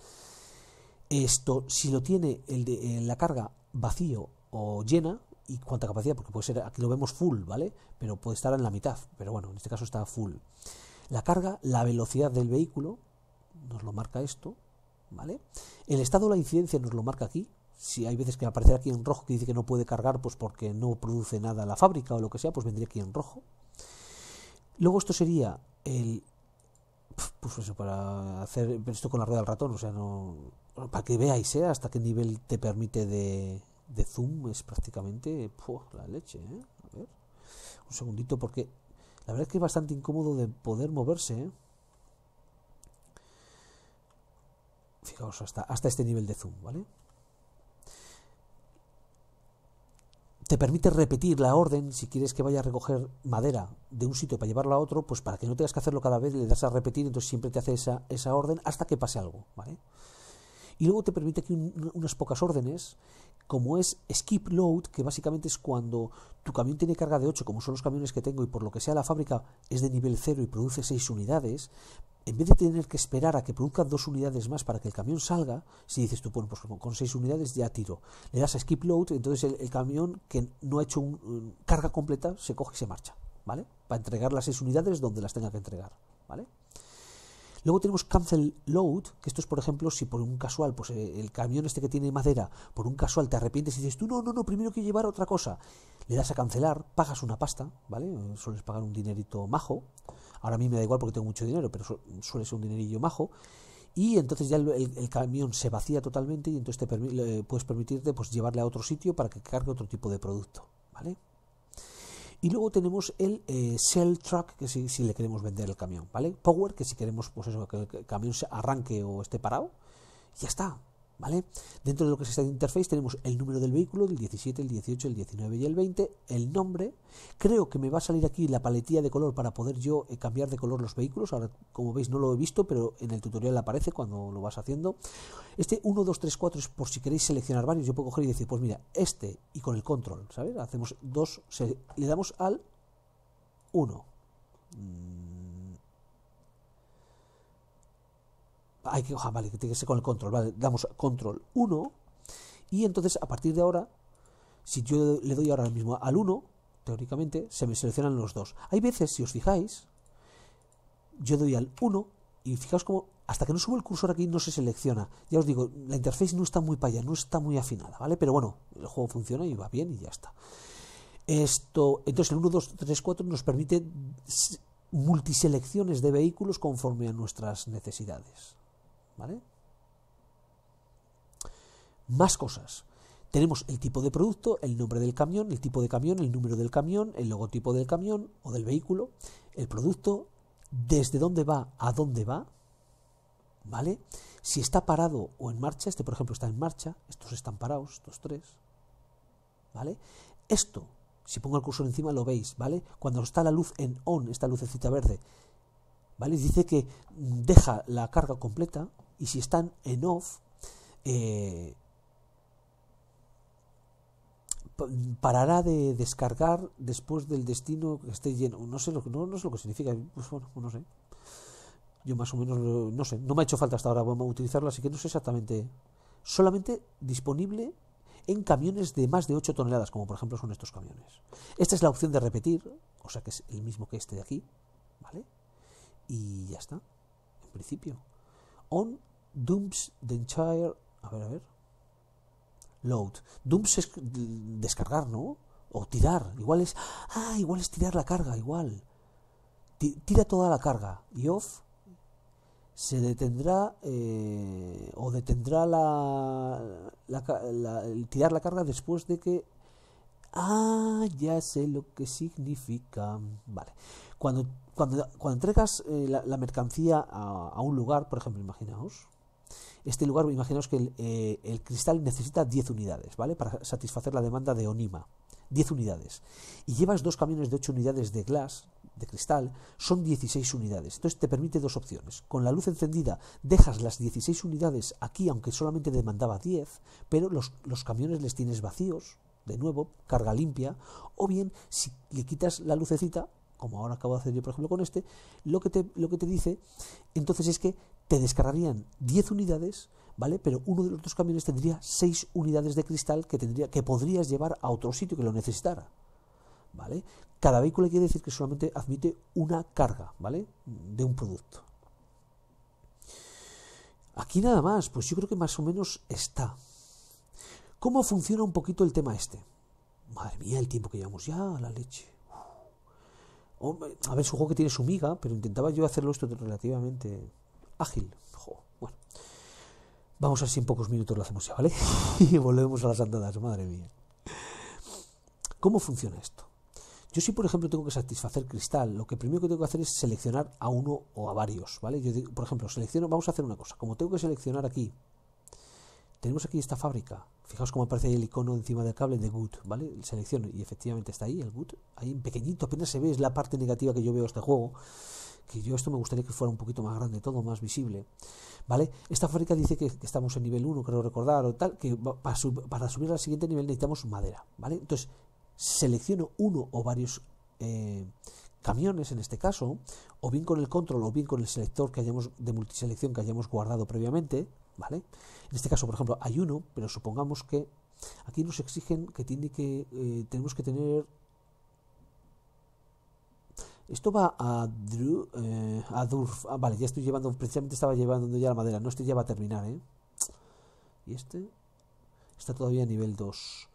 Esto, si lo tiene el de, eh, la carga vacío o llena y cuánta capacidad, porque puede ser, aquí lo vemos full, ¿vale? Pero puede estar en la mitad, pero bueno, en este caso está full. La carga, la velocidad del vehículo, nos lo marca esto, ¿vale? El estado de la incidencia nos lo marca aquí. Si hay veces que aparece aquí en rojo que dice que no puede cargar, pues porque no produce nada la fábrica o lo que sea, pues vendría aquí en rojo. Luego esto sería el... Pues eso, para hacer esto con la rueda del ratón, o sea, no para que veáis hasta qué nivel te permite de, zoom, es prácticamente la leche. ¿eh? un segundito, porque la verdad es que es bastante incómodo de poder moverse. ¿eh? Fijaos, hasta, hasta este nivel de zoom, ¿vale? te permite repetir la orden si quieres que vaya a recoger madera de un sitio para llevarla a otro, pues para que no tengas que hacerlo cada vez, le das a repetir, entonces siempre te hace esa, esa orden hasta que pase algo, ¿vale? Y luego te permite aquí unas pocas órdenes, como es skip load, que básicamente es cuando tu camión tiene carga de 8, como son los camiones que tengo, y por lo que sea la fábrica es de nivel 0 y produce 6 unidades, en vez de tener que esperar a que produzca dos unidades más para que el camión salga, si dices tú, bueno, pues con seis unidades ya tiro, le das a skip load, entonces el, camión que no ha hecho carga completa se coge y se marcha, ¿vale? Para entregar las seis unidades donde las tenga que entregar, ¿vale? Luego tenemos cancel load, que esto es, por ejemplo, si por un casual, pues eh, el camión este que tiene madera, por un casual te arrepientes y dices tú, no, no, no, primero que llevar otra cosa. Le das a cancelar, pagas una pasta, ¿vale? Sueles pagar un dinerito majo. Ahora a mí me da igual porque tengo mucho dinero, pero suele ser un dinerillo majo. Y entonces ya el, camión se vacía totalmente y entonces te puedes permitirte pues, llevarle a otro sitio para que cargue otro tipo de producto, ¿vale? Y luego tenemos el shell eh, sell truck, que si, si, le queremos vender el camión, ¿vale? Power, que si queremos pues que el camión se arranque o esté parado. Y ya está, ¿Vale? Dentro de lo que es esta interface tenemos el número del vehículo, el 17, el 18, el 19 y el 20, el nombre. Creo que me va a salir aquí la paletilla de color para poder yo eh, cambiar de color los vehículos. Ahora, como veis, no lo he visto, pero en el tutorial aparece cuando lo vas haciendo. Este 1, 2, 3, 4 es por si queréis seleccionar varios. Yo puedo coger y decir, pues mira, este y con el control, ¿sabes? Hacemos dos, le damos al 1 hay que, vale, que tiene que ser con el control, vale, damos control 1 y entonces a partir de ahora, si yo le doy ahora mismo al 1, teóricamente se me seleccionan los dos. Hay veces, si os fijáis, yo doy al 1 y fijaos como hasta que no subo el cursor aquí no se selecciona. Ya os digo, la interfaz no está muy para allá, no está muy afinada, ¿vale? Pero bueno, el juego funciona y va bien y ya está. Esto, entonces el 1, 2, 3, 4 nos permite multiselecciones de vehículos conforme a nuestras necesidades. Más cosas. Tenemos el tipo de producto, el nombre del camión, el tipo de camión, el número del camión, el logotipo del camión o del vehículo, el producto, desde dónde va a dónde va, ¿vale? Si está parado o en marcha, este por ejemplo está en marcha, estos están parados, estos tres, ¿vale? Esto, si pongo el cursor encima lo veis, ¿vale? Cuando está la luz en on, esta lucecita verde, ¿vale? Dice que deja la carga completa, y si están en off, eh, parará de descargar después del destino que esté lleno. No sé lo, lo que significa, pues no sé. Yo más o menos, no sé, no me ha hecho falta hasta ahora vamos utilizarlo, así que no sé exactamente. Solamente disponible en camiones de más de 8 toneladas, como por ejemplo son estos camiones. Esta es la opción de repetir, o sea que es el mismo que este de aquí, ¿vale? Y ya está, en principio. On Dumps the entire. A ver, a ver. Load. Dumps es descargar, ¿no? O tirar. Igual es. Ah, igual es tirar la carga, igual. Tira toda la carga. Y off se detendrá eh, o detendrá la, tirar la carga después de que ah ya sé lo que significa vale cuando cuando, cuando entregas eh, la, mercancía a, a un lugar por ejemplo imaginaos este lugar, imaginaos que eh, el, cristal necesita 10 unidades, ¿vale? Para satisfacer la demanda de Onima. 10 unidades. Y llevas dos camiones de 8 unidades de glass, de cristal, son 16 unidades. Entonces te permite dos opciones. Con la luz encendida dejas las 16 unidades aquí, aunque solamente demandaba 10, pero los, camiones les tienes vacíos, de nuevo, carga limpia, o bien si le quitas la lucecita, como ahora acabo de hacer yo, por ejemplo, con este, lo que lo que te dice entonces es que te descargarían 10 unidades, ¿vale? Pero uno de los dos camiones tendría 6 unidades de cristal que, tendría, que podrías llevar a otro sitio que lo necesitara, ¿vale? Cada vehículo quiere decir que solamente admite una carga, ¿vale? De un producto. Aquí nada más, pues yo creo que más o menos está. ¿Cómo funciona un poquito el tema este? Madre mía, el tiempo que llevamos ya, la leche. a ver, supongo que tiene su miga, pero intentaba yo hacerlo esto relativamente ágil. Jo, bueno, vamos a ver si en pocos minutos lo hacemos ya, ¿vale? y volvemos a las andadas, madre mía. ¿Cómo funciona esto? Yo si, por ejemplo, tengo que satisfacer cristal, lo que primero que tengo que hacer es seleccionar a uno o a varios, ¿vale? Yo por ejemplo, selecciono, vamos a hacer una cosa, como tengo que seleccionar aquí, tenemos aquí esta fábrica, fijaos cómo aparece ahí el icono encima del cable de Good, ¿vale? Selecciono y efectivamente está ahí, el Good, ahí en pequeñito, apenas se ve, es la parte negativa que yo veo de este juego, que yo esto me gustaría que fuera un poquito más grande todo, más visible, ¿vale? Esta fábrica dice que, estamos en nivel 1, creo recordar, o tal, que para, subir al siguiente nivel necesitamos madera, ¿vale? Entonces, selecciono uno o varios eh, camiones en este caso, o bien con el control o bien con el selector que hayamos de multiselección que hayamos guardado previamente, ¿vale? En este caso, por ejemplo, hay uno, pero supongamos que aquí nos exigen que tiene que eh, tenemos que tener esto va a, Dur... Eh, a Durf. Ah, vale, ya estoy llevando, precisamente estaba llevando ya la madera. No, este ya va a terminar, ¿eh? Y este está todavía a nivel 2.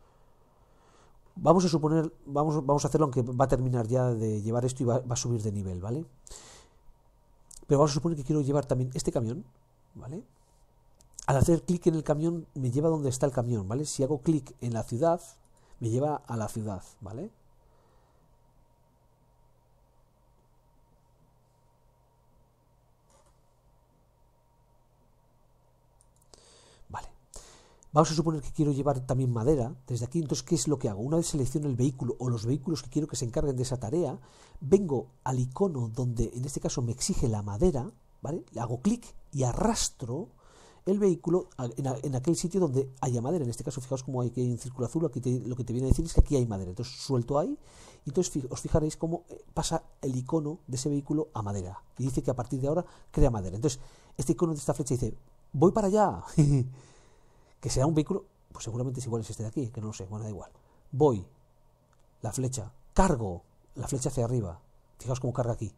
Vamos a suponer, vamos, vamos a hacerlo aunque va a terminar ya de llevar esto y va, a subir de nivel, ¿vale? Pero vamos a suponer que quiero llevar también este camión, ¿vale? Al hacer clic en el camión me lleva donde está el camión, ¿vale? Si hago clic en la ciudad, me lleva a la ciudad, ¿vale? Vamos a suponer que quiero llevar también madera desde aquí, entonces ¿qué es lo que hago? Una vez selecciono el vehículo o los vehículos que quiero que se encarguen de esa tarea, vengo al icono donde en este caso me exige la madera, ¿vale? Le hago clic y arrastro el vehículo en, aquel sitio donde haya madera. En este caso, fijaos cómo hay, que un círculo azul, aquí lo que te viene a decir es que aquí hay madera. Entonces suelto ahí y entonces os fijaréis cómo eh, pasa el icono de ese vehículo a madera. Y dice que a partir de ahora crea madera. Entonces este icono de esta flecha dice, voy para allá. que sea un vehículo, pues seguramente es igual este de aquí, que no lo sé, bueno, da igual. Voy, la flecha, cargo, la flecha hacia arriba, fijaos cómo carga aquí.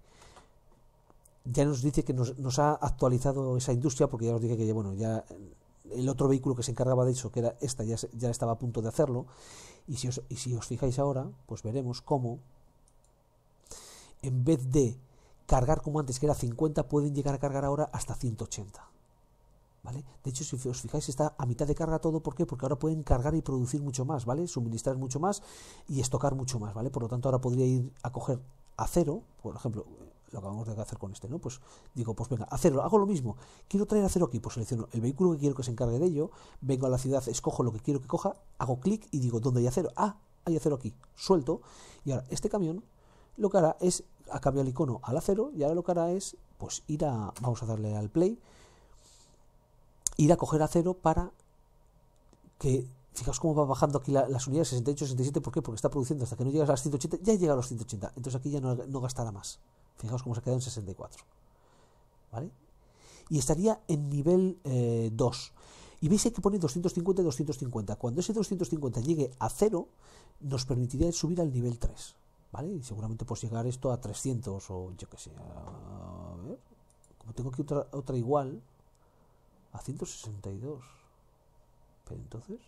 Ya nos dice que nos, ha actualizado esa industria, porque ya os dije que, bueno, ya eh, el otro vehículo que se encargaba de eso, que era esta, ya, ya estaba a punto de hacerlo. Y si, y si, os, fijáis ahora, pues veremos cómo, en vez de cargar como antes, que era 50, pueden llegar a cargar ahora hasta 180. De hecho, si os fijáis, está a mitad de carga todo, ¿por qué? Porque ahora pueden cargar y producir mucho más, ¿vale? Suministrar mucho más y estocar mucho más, ¿vale? Por lo tanto, ahora podría ir a coger acero, por ejemplo, lo acabamos de hacer con este, ¿no? Pues digo, pues venga, acero, hago lo mismo, quiero traer acero aquí, pues selecciono el vehículo que quiero que se encargue de ello, vengo a la ciudad, escojo lo que quiero que coja, hago clic y digo, ¿dónde hay acero? Ah, hay acero aquí, suelto, y ahora este camión lo que hará es, acabe el icono al acero, y ahora lo que hará es, pues ir a, vamos a darle al play, ir a coger a cero para que, fijaos cómo va bajando aquí las unidades, 68, 67, ¿por qué? Porque está produciendo hasta que no llegas a las 180, ya llega a los 180, entonces aquí ya no, gastará más. Fijaos cómo se ha quedado en 64. ¿Vale? Y estaría en nivel 2. Eh, y veis que pone 250 y 250. Cuando ese 250 llegue a cero, nos permitiría subir al nivel 3. ¿Vale? Y seguramente pues llegar esto a 300 o yo qué sé. A ver, como tengo aquí otra, otra igual, a 162. Pero entonces...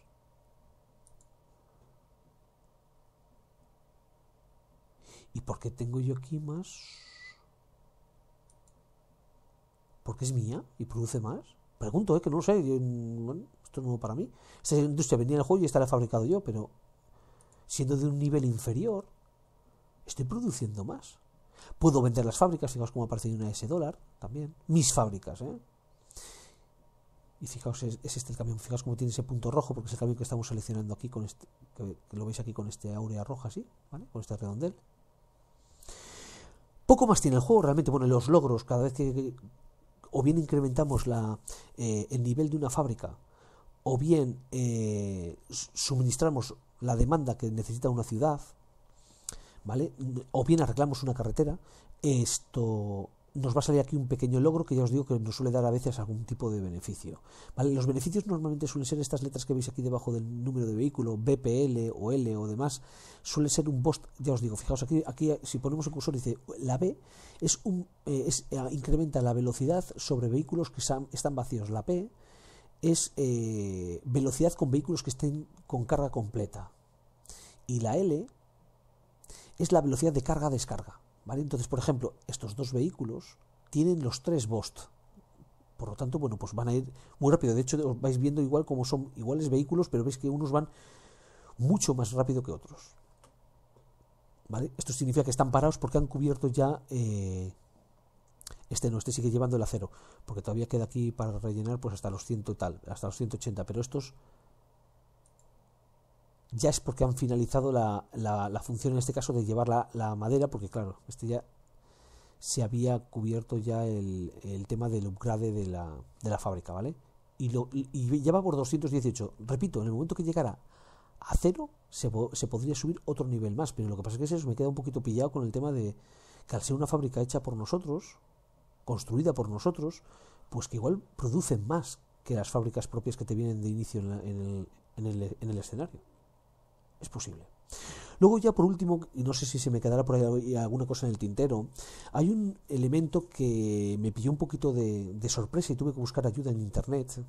¿Y por qué tengo yo aquí más? ¿Porque es mía y produce más? Pregunto, ¿eh? que no lo sé. bueno, esto es nuevo para mí. Esta industria vendía el juego y esta fabricado yo, pero siendo de un nivel inferior, estoy produciendo más. Puedo vender las fábricas, digamos, como aparece en una S dólar también. Mis fábricas, ¿eh? y fijaos, es, este el camión, fijaos cómo tiene ese punto rojo, porque es el camión que estamos seleccionando aquí, con este, que, lo veis aquí con este áurea roja, así, ¿Vale? Con este redondel. Poco más tiene el juego, realmente, bueno, los logros, cada vez que, o bien incrementamos la, eh, el nivel de una fábrica, o bien eh, suministramos la demanda que necesita una ciudad, ¿vale? O bien arreglamos una carretera, esto nos va a salir aquí un pequeño logro que ya os digo que nos suele dar a veces algún tipo de beneficio. Los beneficios normalmente suelen ser estas letras que veis aquí debajo del número de vehículo, BPL o L o demás, suele ser un post, ya os digo, fijaos aquí, aquí si ponemos el cursor dice la B, es un, eh, eh, incrementa la velocidad sobre vehículos que están vacíos. La P es eh, velocidad con vehículos que estén con carga completa. Y la L es la velocidad de carga-descarga. Entonces, por ejemplo, estos dos vehículos tienen los tres BOST. Por lo tanto, bueno, pues van a ir muy rápido. De hecho, os vais viendo igual como son iguales vehículos, pero veis que unos van mucho más rápido que otros. ¿Vale? Esto significa que están parados porque han cubierto ya. Eh, este no, este sigue llevando el acero, porque todavía queda aquí para rellenar pues hasta los 100 tal, hasta los 180, pero estos ya es porque han finalizado la, la, función, en este caso, de llevar la, madera, porque claro, este ya se había cubierto ya el, el tema del upgrade de la, de fábrica, ¿vale? Y, lo, y, ya va por 218. Repito, en el momento que llegara a cero, se, se, podría subir otro nivel más, pero lo que pasa es que eso me queda un poquito pillado con el tema de que al ser una fábrica hecha por nosotros, construida por nosotros, pues que igual producen más que las fábricas propias que te vienen de inicio en, el, en el escenario es posible. Luego ya por último, y no sé si se me quedará por ahí alguna cosa en el tintero, hay un elemento que me pilló un poquito de, sorpresa y tuve que buscar ayuda en Internet.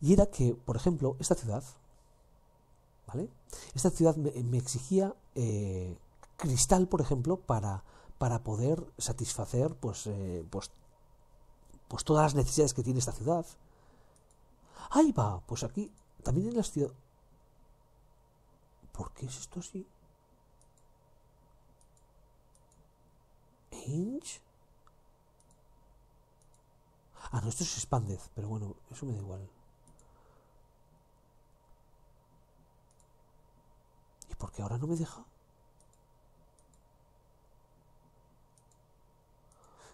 Y era que, por ejemplo, esta ciudad, ¿vale? Esta ciudad me, exigía eh, cristal, por ejemplo, para, para poder satisfacer pues, eh, pues, pues todas las necesidades que tiene esta ciudad. Ahí va, pues aquí también en las ciudad. ¿Por qué es esto así? Inch. Ah, no, esto es expanded, pero bueno, eso me da igual. ¿Y por qué ahora no me deja?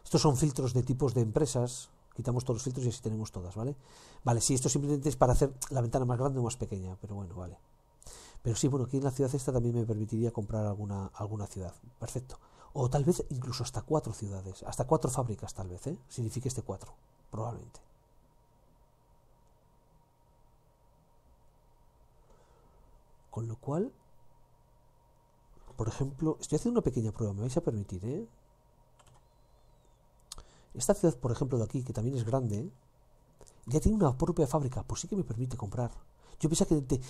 Estos son filtros de tipos de empresas. Quitamos todos los filtros y así tenemos todas, ¿vale? Vale, sí, esto simplemente es para hacer la ventana más grande o más pequeña, pero bueno, vale. Pero sí, bueno, aquí en la ciudad esta también me permitiría comprar alguna, alguna ciudad. Perfecto. O tal vez incluso hasta cuatro ciudades, hasta cuatro fábricas tal vez, ¿eh? Signifique este cuatro, probablemente. Con lo cual, por ejemplo, estoy haciendo una pequeña prueba, me vais a permitir, ¿eh? Esta ciudad, por ejemplo, de aquí, que también es grande, ya tiene una propia fábrica, pues sí que me permite comprar. Yo pensaba que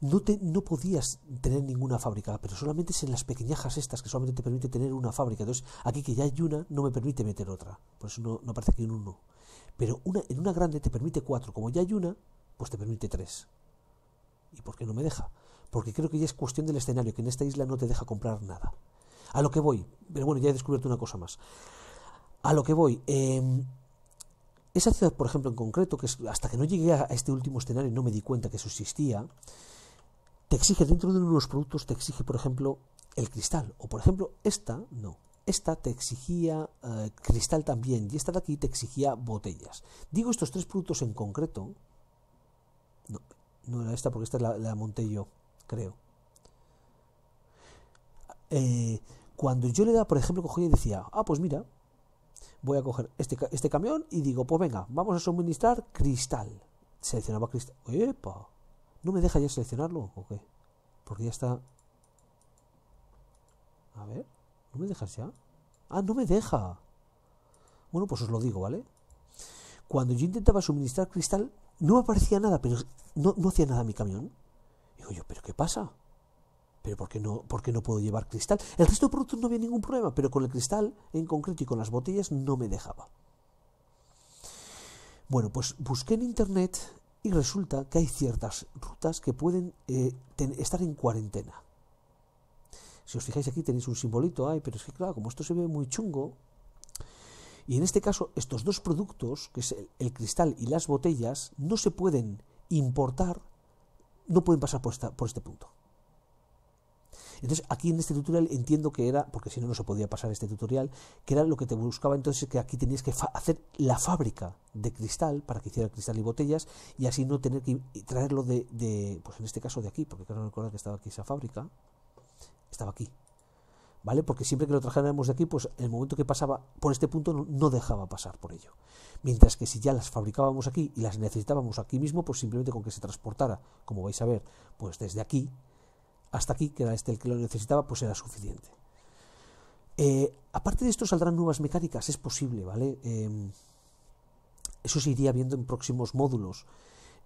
no, te, no podías tener ninguna fábrica, pero solamente es en las pequeñajas estas que solamente te permite tener una fábrica. Entonces, aquí que ya hay una, no me permite meter otra. Por eso no, parece que un uno. Pero una, en una grande te permite cuatro. Como ya hay una, pues te permite tres. ¿Y por qué no me deja? Porque creo que ya es cuestión del escenario, que en esta isla no te deja comprar nada. A lo que voy, pero bueno, ya he descubierto una cosa más. A lo que voy, eh, esa ciudad, por ejemplo, en concreto, que hasta que no llegué a este último escenario no me di cuenta que eso existía, te exige dentro de unos productos, te exige, por ejemplo, el cristal. O, por ejemplo, esta, no. Esta te exigía eh, cristal también y esta de aquí te exigía botellas. Digo estos tres productos en concreto. No, no era esta porque esta la, la monté yo, creo. Eh, cuando yo le daba, por ejemplo, cogía y decía, ah, pues mira, voy a coger este, este camión y digo, pues venga, vamos a suministrar cristal. Seleccionaba cristal. ¡Epa! ¿No me deja ya seleccionarlo o qué? Porque ya está... A ver, ¿no me dejas ya? Ah, no me deja. Bueno, pues os lo digo, ¿vale? Cuando yo intentaba suministrar cristal, no aparecía nada, pero no, no hacía nada mi camión. Digo yo, ¿pero qué pasa? pero ¿por qué, no, no puedo llevar cristal? El resto de productos no había ningún problema, pero con el cristal en concreto y con las botellas no me dejaba. Bueno, pues busqué en internet y resulta que hay ciertas rutas que pueden eh, estar en cuarentena. Si os fijáis aquí tenéis un simbolito, ahí, pero es que claro, como esto se ve muy chungo, y en este caso estos dos productos, que es el, cristal y las botellas, no se pueden importar, no pueden pasar por este punto. Entonces, aquí en este tutorial entiendo que era, porque si no, no se podía pasar este tutorial, que era lo que te buscaba entonces, que aquí tenías que hacer la fábrica de cristal para que hiciera cristal y botellas y así no tener que traerlo de, pues en este caso de aquí, porque claro, no recuerdo que estaba aquí esa fábrica, estaba aquí. ¿Vale? Porque siempre que lo trajéramos de aquí, pues el momento que pasaba por este punto no, dejaba pasar por ello. Mientras que si ya las fabricábamos aquí y las necesitábamos aquí mismo, pues simplemente con que se transportara, como vais a ver, pues desde aquí, hasta aquí, que era este el que lo necesitaba, pues era suficiente. Eh, aparte de esto saldrán nuevas mecánicas, es posible, ¿vale? Em, eso se iría viendo en próximos módulos.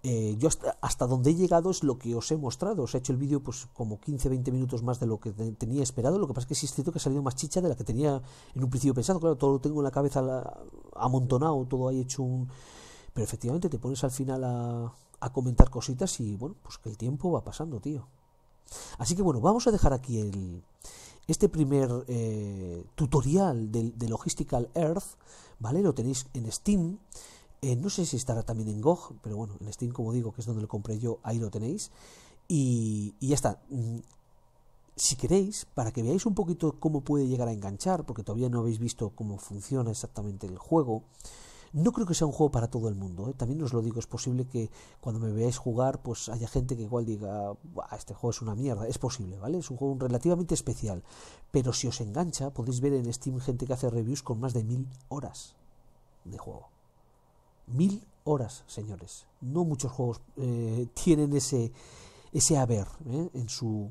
Eh, yo hasta, donde he llegado es lo que os he mostrado. Os he hecho el vídeo pues como 15-20 minutos más de lo que tenía esperado. Lo que pasa es que sí es cierto que ha salido más chicha de la que tenía en un principio pensado. Claro, todo lo tengo en la cabeza amontonado, todo ha hecho un... Pero efectivamente te pones al final a, a comentar cositas y bueno, pues que el tiempo va pasando, tío. Así que bueno, vamos a dejar aquí el, este primer eh, tutorial de, Logistical Earth, ¿vale? Lo tenéis en Steam. Eh, no sé si estará también en GOG, pero bueno, en Steam, como digo, que es donde lo compré yo, ahí lo tenéis. Y, y ya está. Mm, si queréis, para que veáis un poquito cómo puede llegar a enganchar, porque todavía no habéis visto cómo funciona exactamente el juego, no creo que sea un juego para todo el mundo. ¿eh? También os lo digo, es posible que cuando me veáis jugar, pues haya gente que igual diga, este juego es una mierda. Es posible, ¿vale? Es un juego relativamente especial. Pero si os engancha, podéis ver en Steam gente que hace reviews con más de mil horas de juego. Mil horas, señores. No muchos juegos eh, tienen ese, ese haber ¿eh? en, su,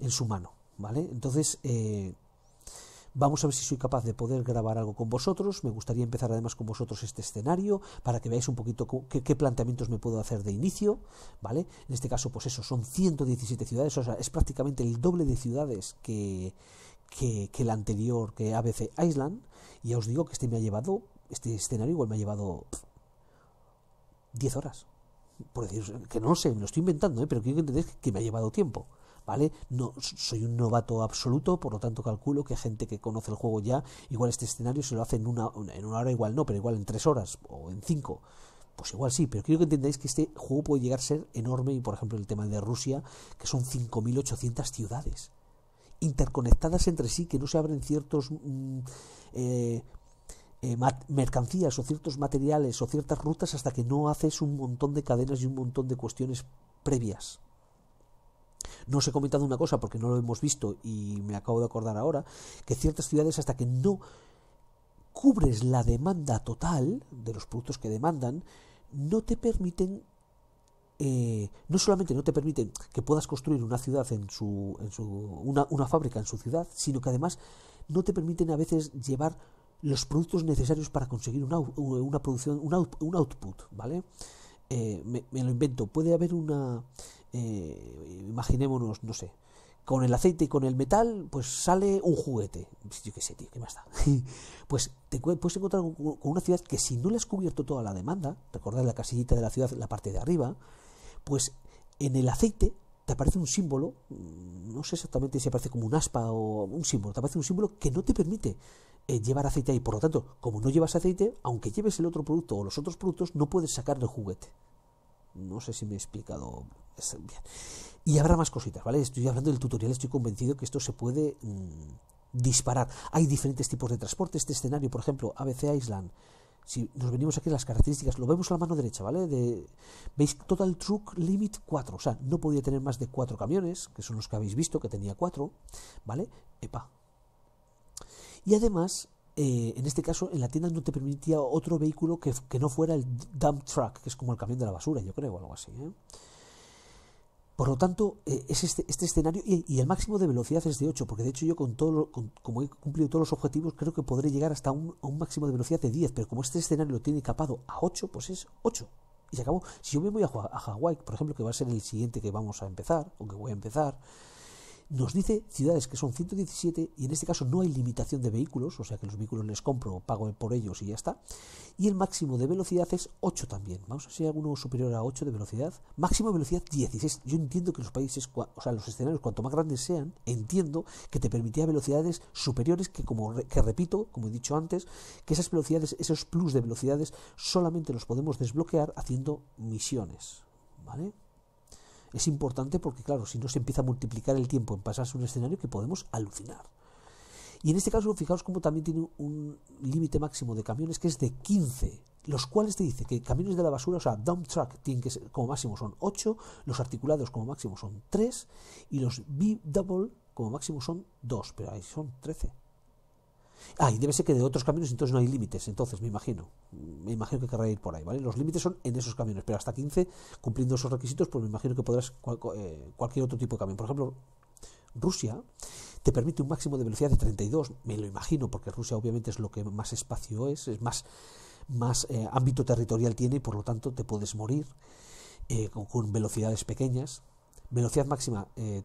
en su mano, ¿vale? Entonces... Eh, Vamos a ver si soy capaz de poder grabar algo con vosotros. Me gustaría empezar además con vosotros este escenario para que veáis un poquito qué, planteamientos me puedo hacer de inicio, ¿vale? En este caso, pues eso, son 117 ciudades, o sea, es prácticamente el doble de ciudades que, que, el anterior, que ABC Island. Y ya os digo que este me ha llevado, este escenario igual me ha llevado 10 horas. Por decir, que no sé, me lo estoy inventando, ¿eh? pero quiero que entendáis que me ha llevado tiempo. ¿vale? No, soy un novato absoluto, por lo tanto calculo que gente que conoce el juego ya, igual este escenario se lo hace en una, en una hora, igual no, pero igual en tres horas o en cinco. Pues igual sí, pero quiero que entendáis que este juego puede llegar a ser enorme y por ejemplo el tema de Rusia, que son 5.800 ciudades interconectadas entre sí, que no se abren ciertos mm, eh, eh, mercancías o ciertos materiales o ciertas rutas hasta que no haces un montón de cadenas y un montón de cuestiones previas. No os he comentado una cosa porque no lo hemos visto y me acabo de acordar ahora, que ciertas ciudades hasta que no cubres la demanda total de los productos que demandan, no te permiten eh, no solamente no te permiten que puedas construir una ciudad en su, en su una, una, fábrica en su ciudad, sino que además no te permiten a veces llevar los productos necesarios para conseguir una, producción, un, output, ¿vale? Eh, me, lo invento. Puede haber una eh, imaginémonos, no sé, con el aceite y con el metal, pues sale un juguete. Yo qué sé, tío, ¿qué más da? pues te puedes encontrar con una ciudad que si no le has cubierto toda la demanda, recordad la casillita de la ciudad, la parte de arriba, pues en el aceite te aparece un símbolo, mm, no sé exactamente si aparece como un aspa o un símbolo, te aparece un símbolo que no te permite eh, llevar aceite ahí. Por lo tanto, como no llevas aceite, aunque lleves el otro producto o los otros productos, no puedes sacar el juguete. No sé si me he explicado bien. Y habrá más cositas, ¿vale? Estoy hablando del tutorial, estoy convencido que esto se puede mm, disparar. Hay diferentes tipos de transporte. Este escenario, por ejemplo, ABC Island. Si nos venimos aquí las características, lo vemos a la mano derecha, ¿vale? Veis Total Truck Limit 4. O sea, no podía tener más de 4 camiones, que son los que habéis visto, que tenía 4, ¿vale? Epa. Y además, eh, en este caso en la tienda no te permitía otro vehículo que, no fuera el dump truck, que es como el camión de la basura, yo creo, o algo así. ¿eh? Por lo tanto, eh, es este, este escenario y, el máximo de velocidad es de 8, porque de hecho yo con todo como he cumplido todos los objetivos, creo que podré llegar hasta un, máximo de velocidad de 10, pero como este escenario lo tiene capado a 8, pues es 8. Y se acabó. Si yo me voy a, a Hawái, por ejemplo, que va a ser el siguiente que vamos a empezar, o que voy a empezar, nos dice ciudades que son 117 y en este caso no hay limitación de vehículos, o sea que los vehículos les compro, pago por ellos y ya está. Y el máximo de velocidad es 8 también. Vamos a ver si hay alguno superior a 8 de velocidad. Máximo de velocidad 16. Yo entiendo que los países, o sea, los escenarios cuanto más grandes sean, entiendo que te permitía velocidades superiores que, como que repito, como he dicho antes, que esas velocidades, esos plus de velocidades, solamente los podemos desbloquear haciendo misiones. ¿Vale? Es importante porque, claro, si no se empieza a multiplicar el tiempo en pasarse un escenario que podemos alucinar. Y en este caso, fijaos cómo también tiene un límite máximo de camiones que es de 15, los cuales te dice que camiones de la basura, o sea, dump truck, tienen que ser, como máximo son 8, los articulados como máximo son 3 y los B-double como máximo son 2, pero ahí son 13. Ah, y debe ser que de otros camiones entonces no hay límites, entonces me imagino. Me imagino que querrá ir por ahí, ¿vale? Los límites son en esos camiones, pero hasta 15, cumpliendo esos requisitos, pues me imagino que podrás eh, cualquier otro tipo de camión. Por ejemplo, Rusia te permite un máximo de velocidad de 32, me lo imagino, porque Rusia obviamente es lo que más espacio es, es más, más eh, ámbito territorial tiene y por lo tanto te puedes morir eh, con, velocidades pequeñas. Velocidad máxima, eh,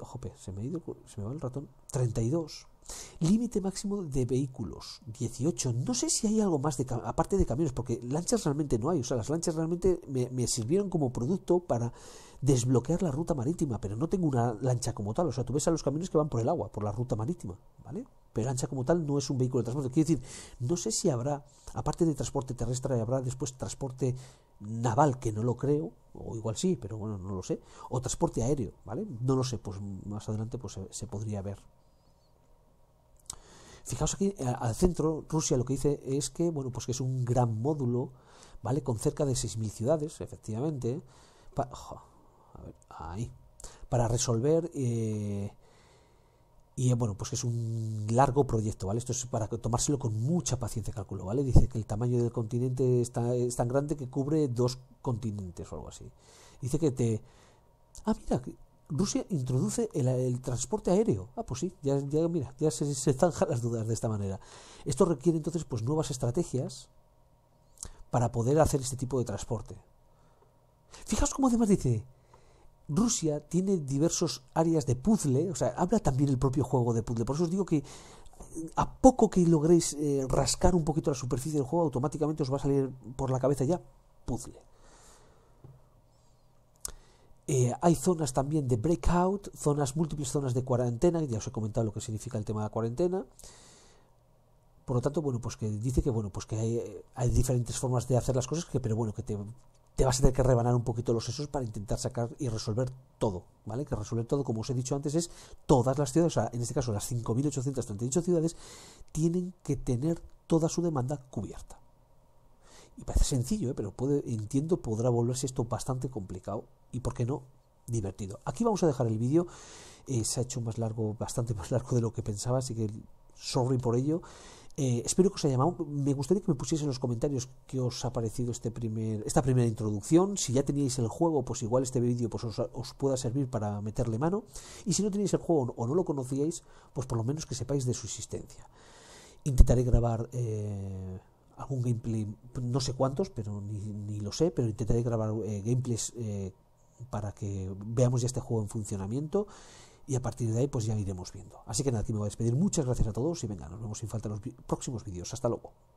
ojo, jope, se me, ha ido, se me va el ratón, 32. Límite máximo de vehículos, 18. No sé si hay algo más, de, aparte de camiones, porque lanchas realmente no hay. O sea, las lanchas realmente me, sirvieron como producto para desbloquear la ruta marítima, pero no tengo una lancha como tal. O sea, tú ves a los camiones que van por el agua, por la ruta marítima, ¿vale? Pero lancha como tal no es un vehículo de transporte. Quiero decir, no sé si habrá, aparte de transporte terrestre, habrá después transporte naval, que no lo creo, o igual sí, pero bueno, no lo sé, o transporte aéreo, ¿vale? No lo sé, pues más adelante pues se podría ver. Fijaos aquí eh, al centro, Rusia lo que dice es que, bueno, pues que es un gran módulo, ¿vale? Con cerca de 6.000 ciudades, efectivamente, para, ahí, para resolver... Eh, y eh, bueno, pues que es un largo proyecto, ¿vale? Esto es para tomárselo con mucha paciencia, cálculo, ¿vale? Dice que el tamaño del continente es tan grande que cubre dos continentes o algo así. Dice que te... Ah, mira, Rusia introduce el, transporte aéreo. Ah, pues sí, ya, mira, ya se, zanjan las dudas de esta manera. Esto requiere entonces pues nuevas estrategias para poder hacer este tipo de transporte. Fijaos cómo además dice, Rusia tiene diversas áreas de puzzle, o sea, habla también el propio juego de puzzle. Por eso os digo que eh, a poco que logréis eh, rascar un poquito la superficie del juego, automáticamente os va a salir por la cabeza ya puzzle. Eh, hay zonas también de breakout, zonas múltiples zonas de cuarentena, ya os he comentado lo que significa el tema de la cuarentena. Por lo tanto, bueno, pues que dice que bueno, pues que hay, diferentes formas de hacer las cosas, que, pero bueno, que te, vas a tener que rebanar un poquito los sesos para intentar sacar y resolver todo, ¿vale? Que resolver todo, como os he dicho antes, es todas las ciudades, en este caso las 5.838 ciudades, tienen que tener toda su demanda cubierta. Y parece sencillo, ¿eh? pero puede, entiendo podrá volverse esto bastante complicado y, ¿por qué no?, divertido. Aquí vamos a dejar el vídeo. Eh, se ha hecho más largo, bastante más largo de lo que pensaba, así que sorry por ello. Eh, espero que os haya llamado. Me gustaría que me pusiese en los comentarios qué os ha parecido este primer, esta primera introducción. Si ya teníais el juego, pues igual este vídeo pues os, pueda servir para meterle mano. Y si no tenéis el juego o no lo conocíais, pues por lo menos que sepáis de su existencia. Intentaré grabar algún gameplay, no sé cuántos, pero ni, ni lo sé, pero intentaré grabar eh, gameplays eh, para que veamos ya este juego en funcionamiento y a partir de ahí pues ya iremos viendo. Así que nada, aquí me voy a despedir. Muchas gracias a todos y venga, nos vemos sin falta en los próximos vídeos. Hasta luego.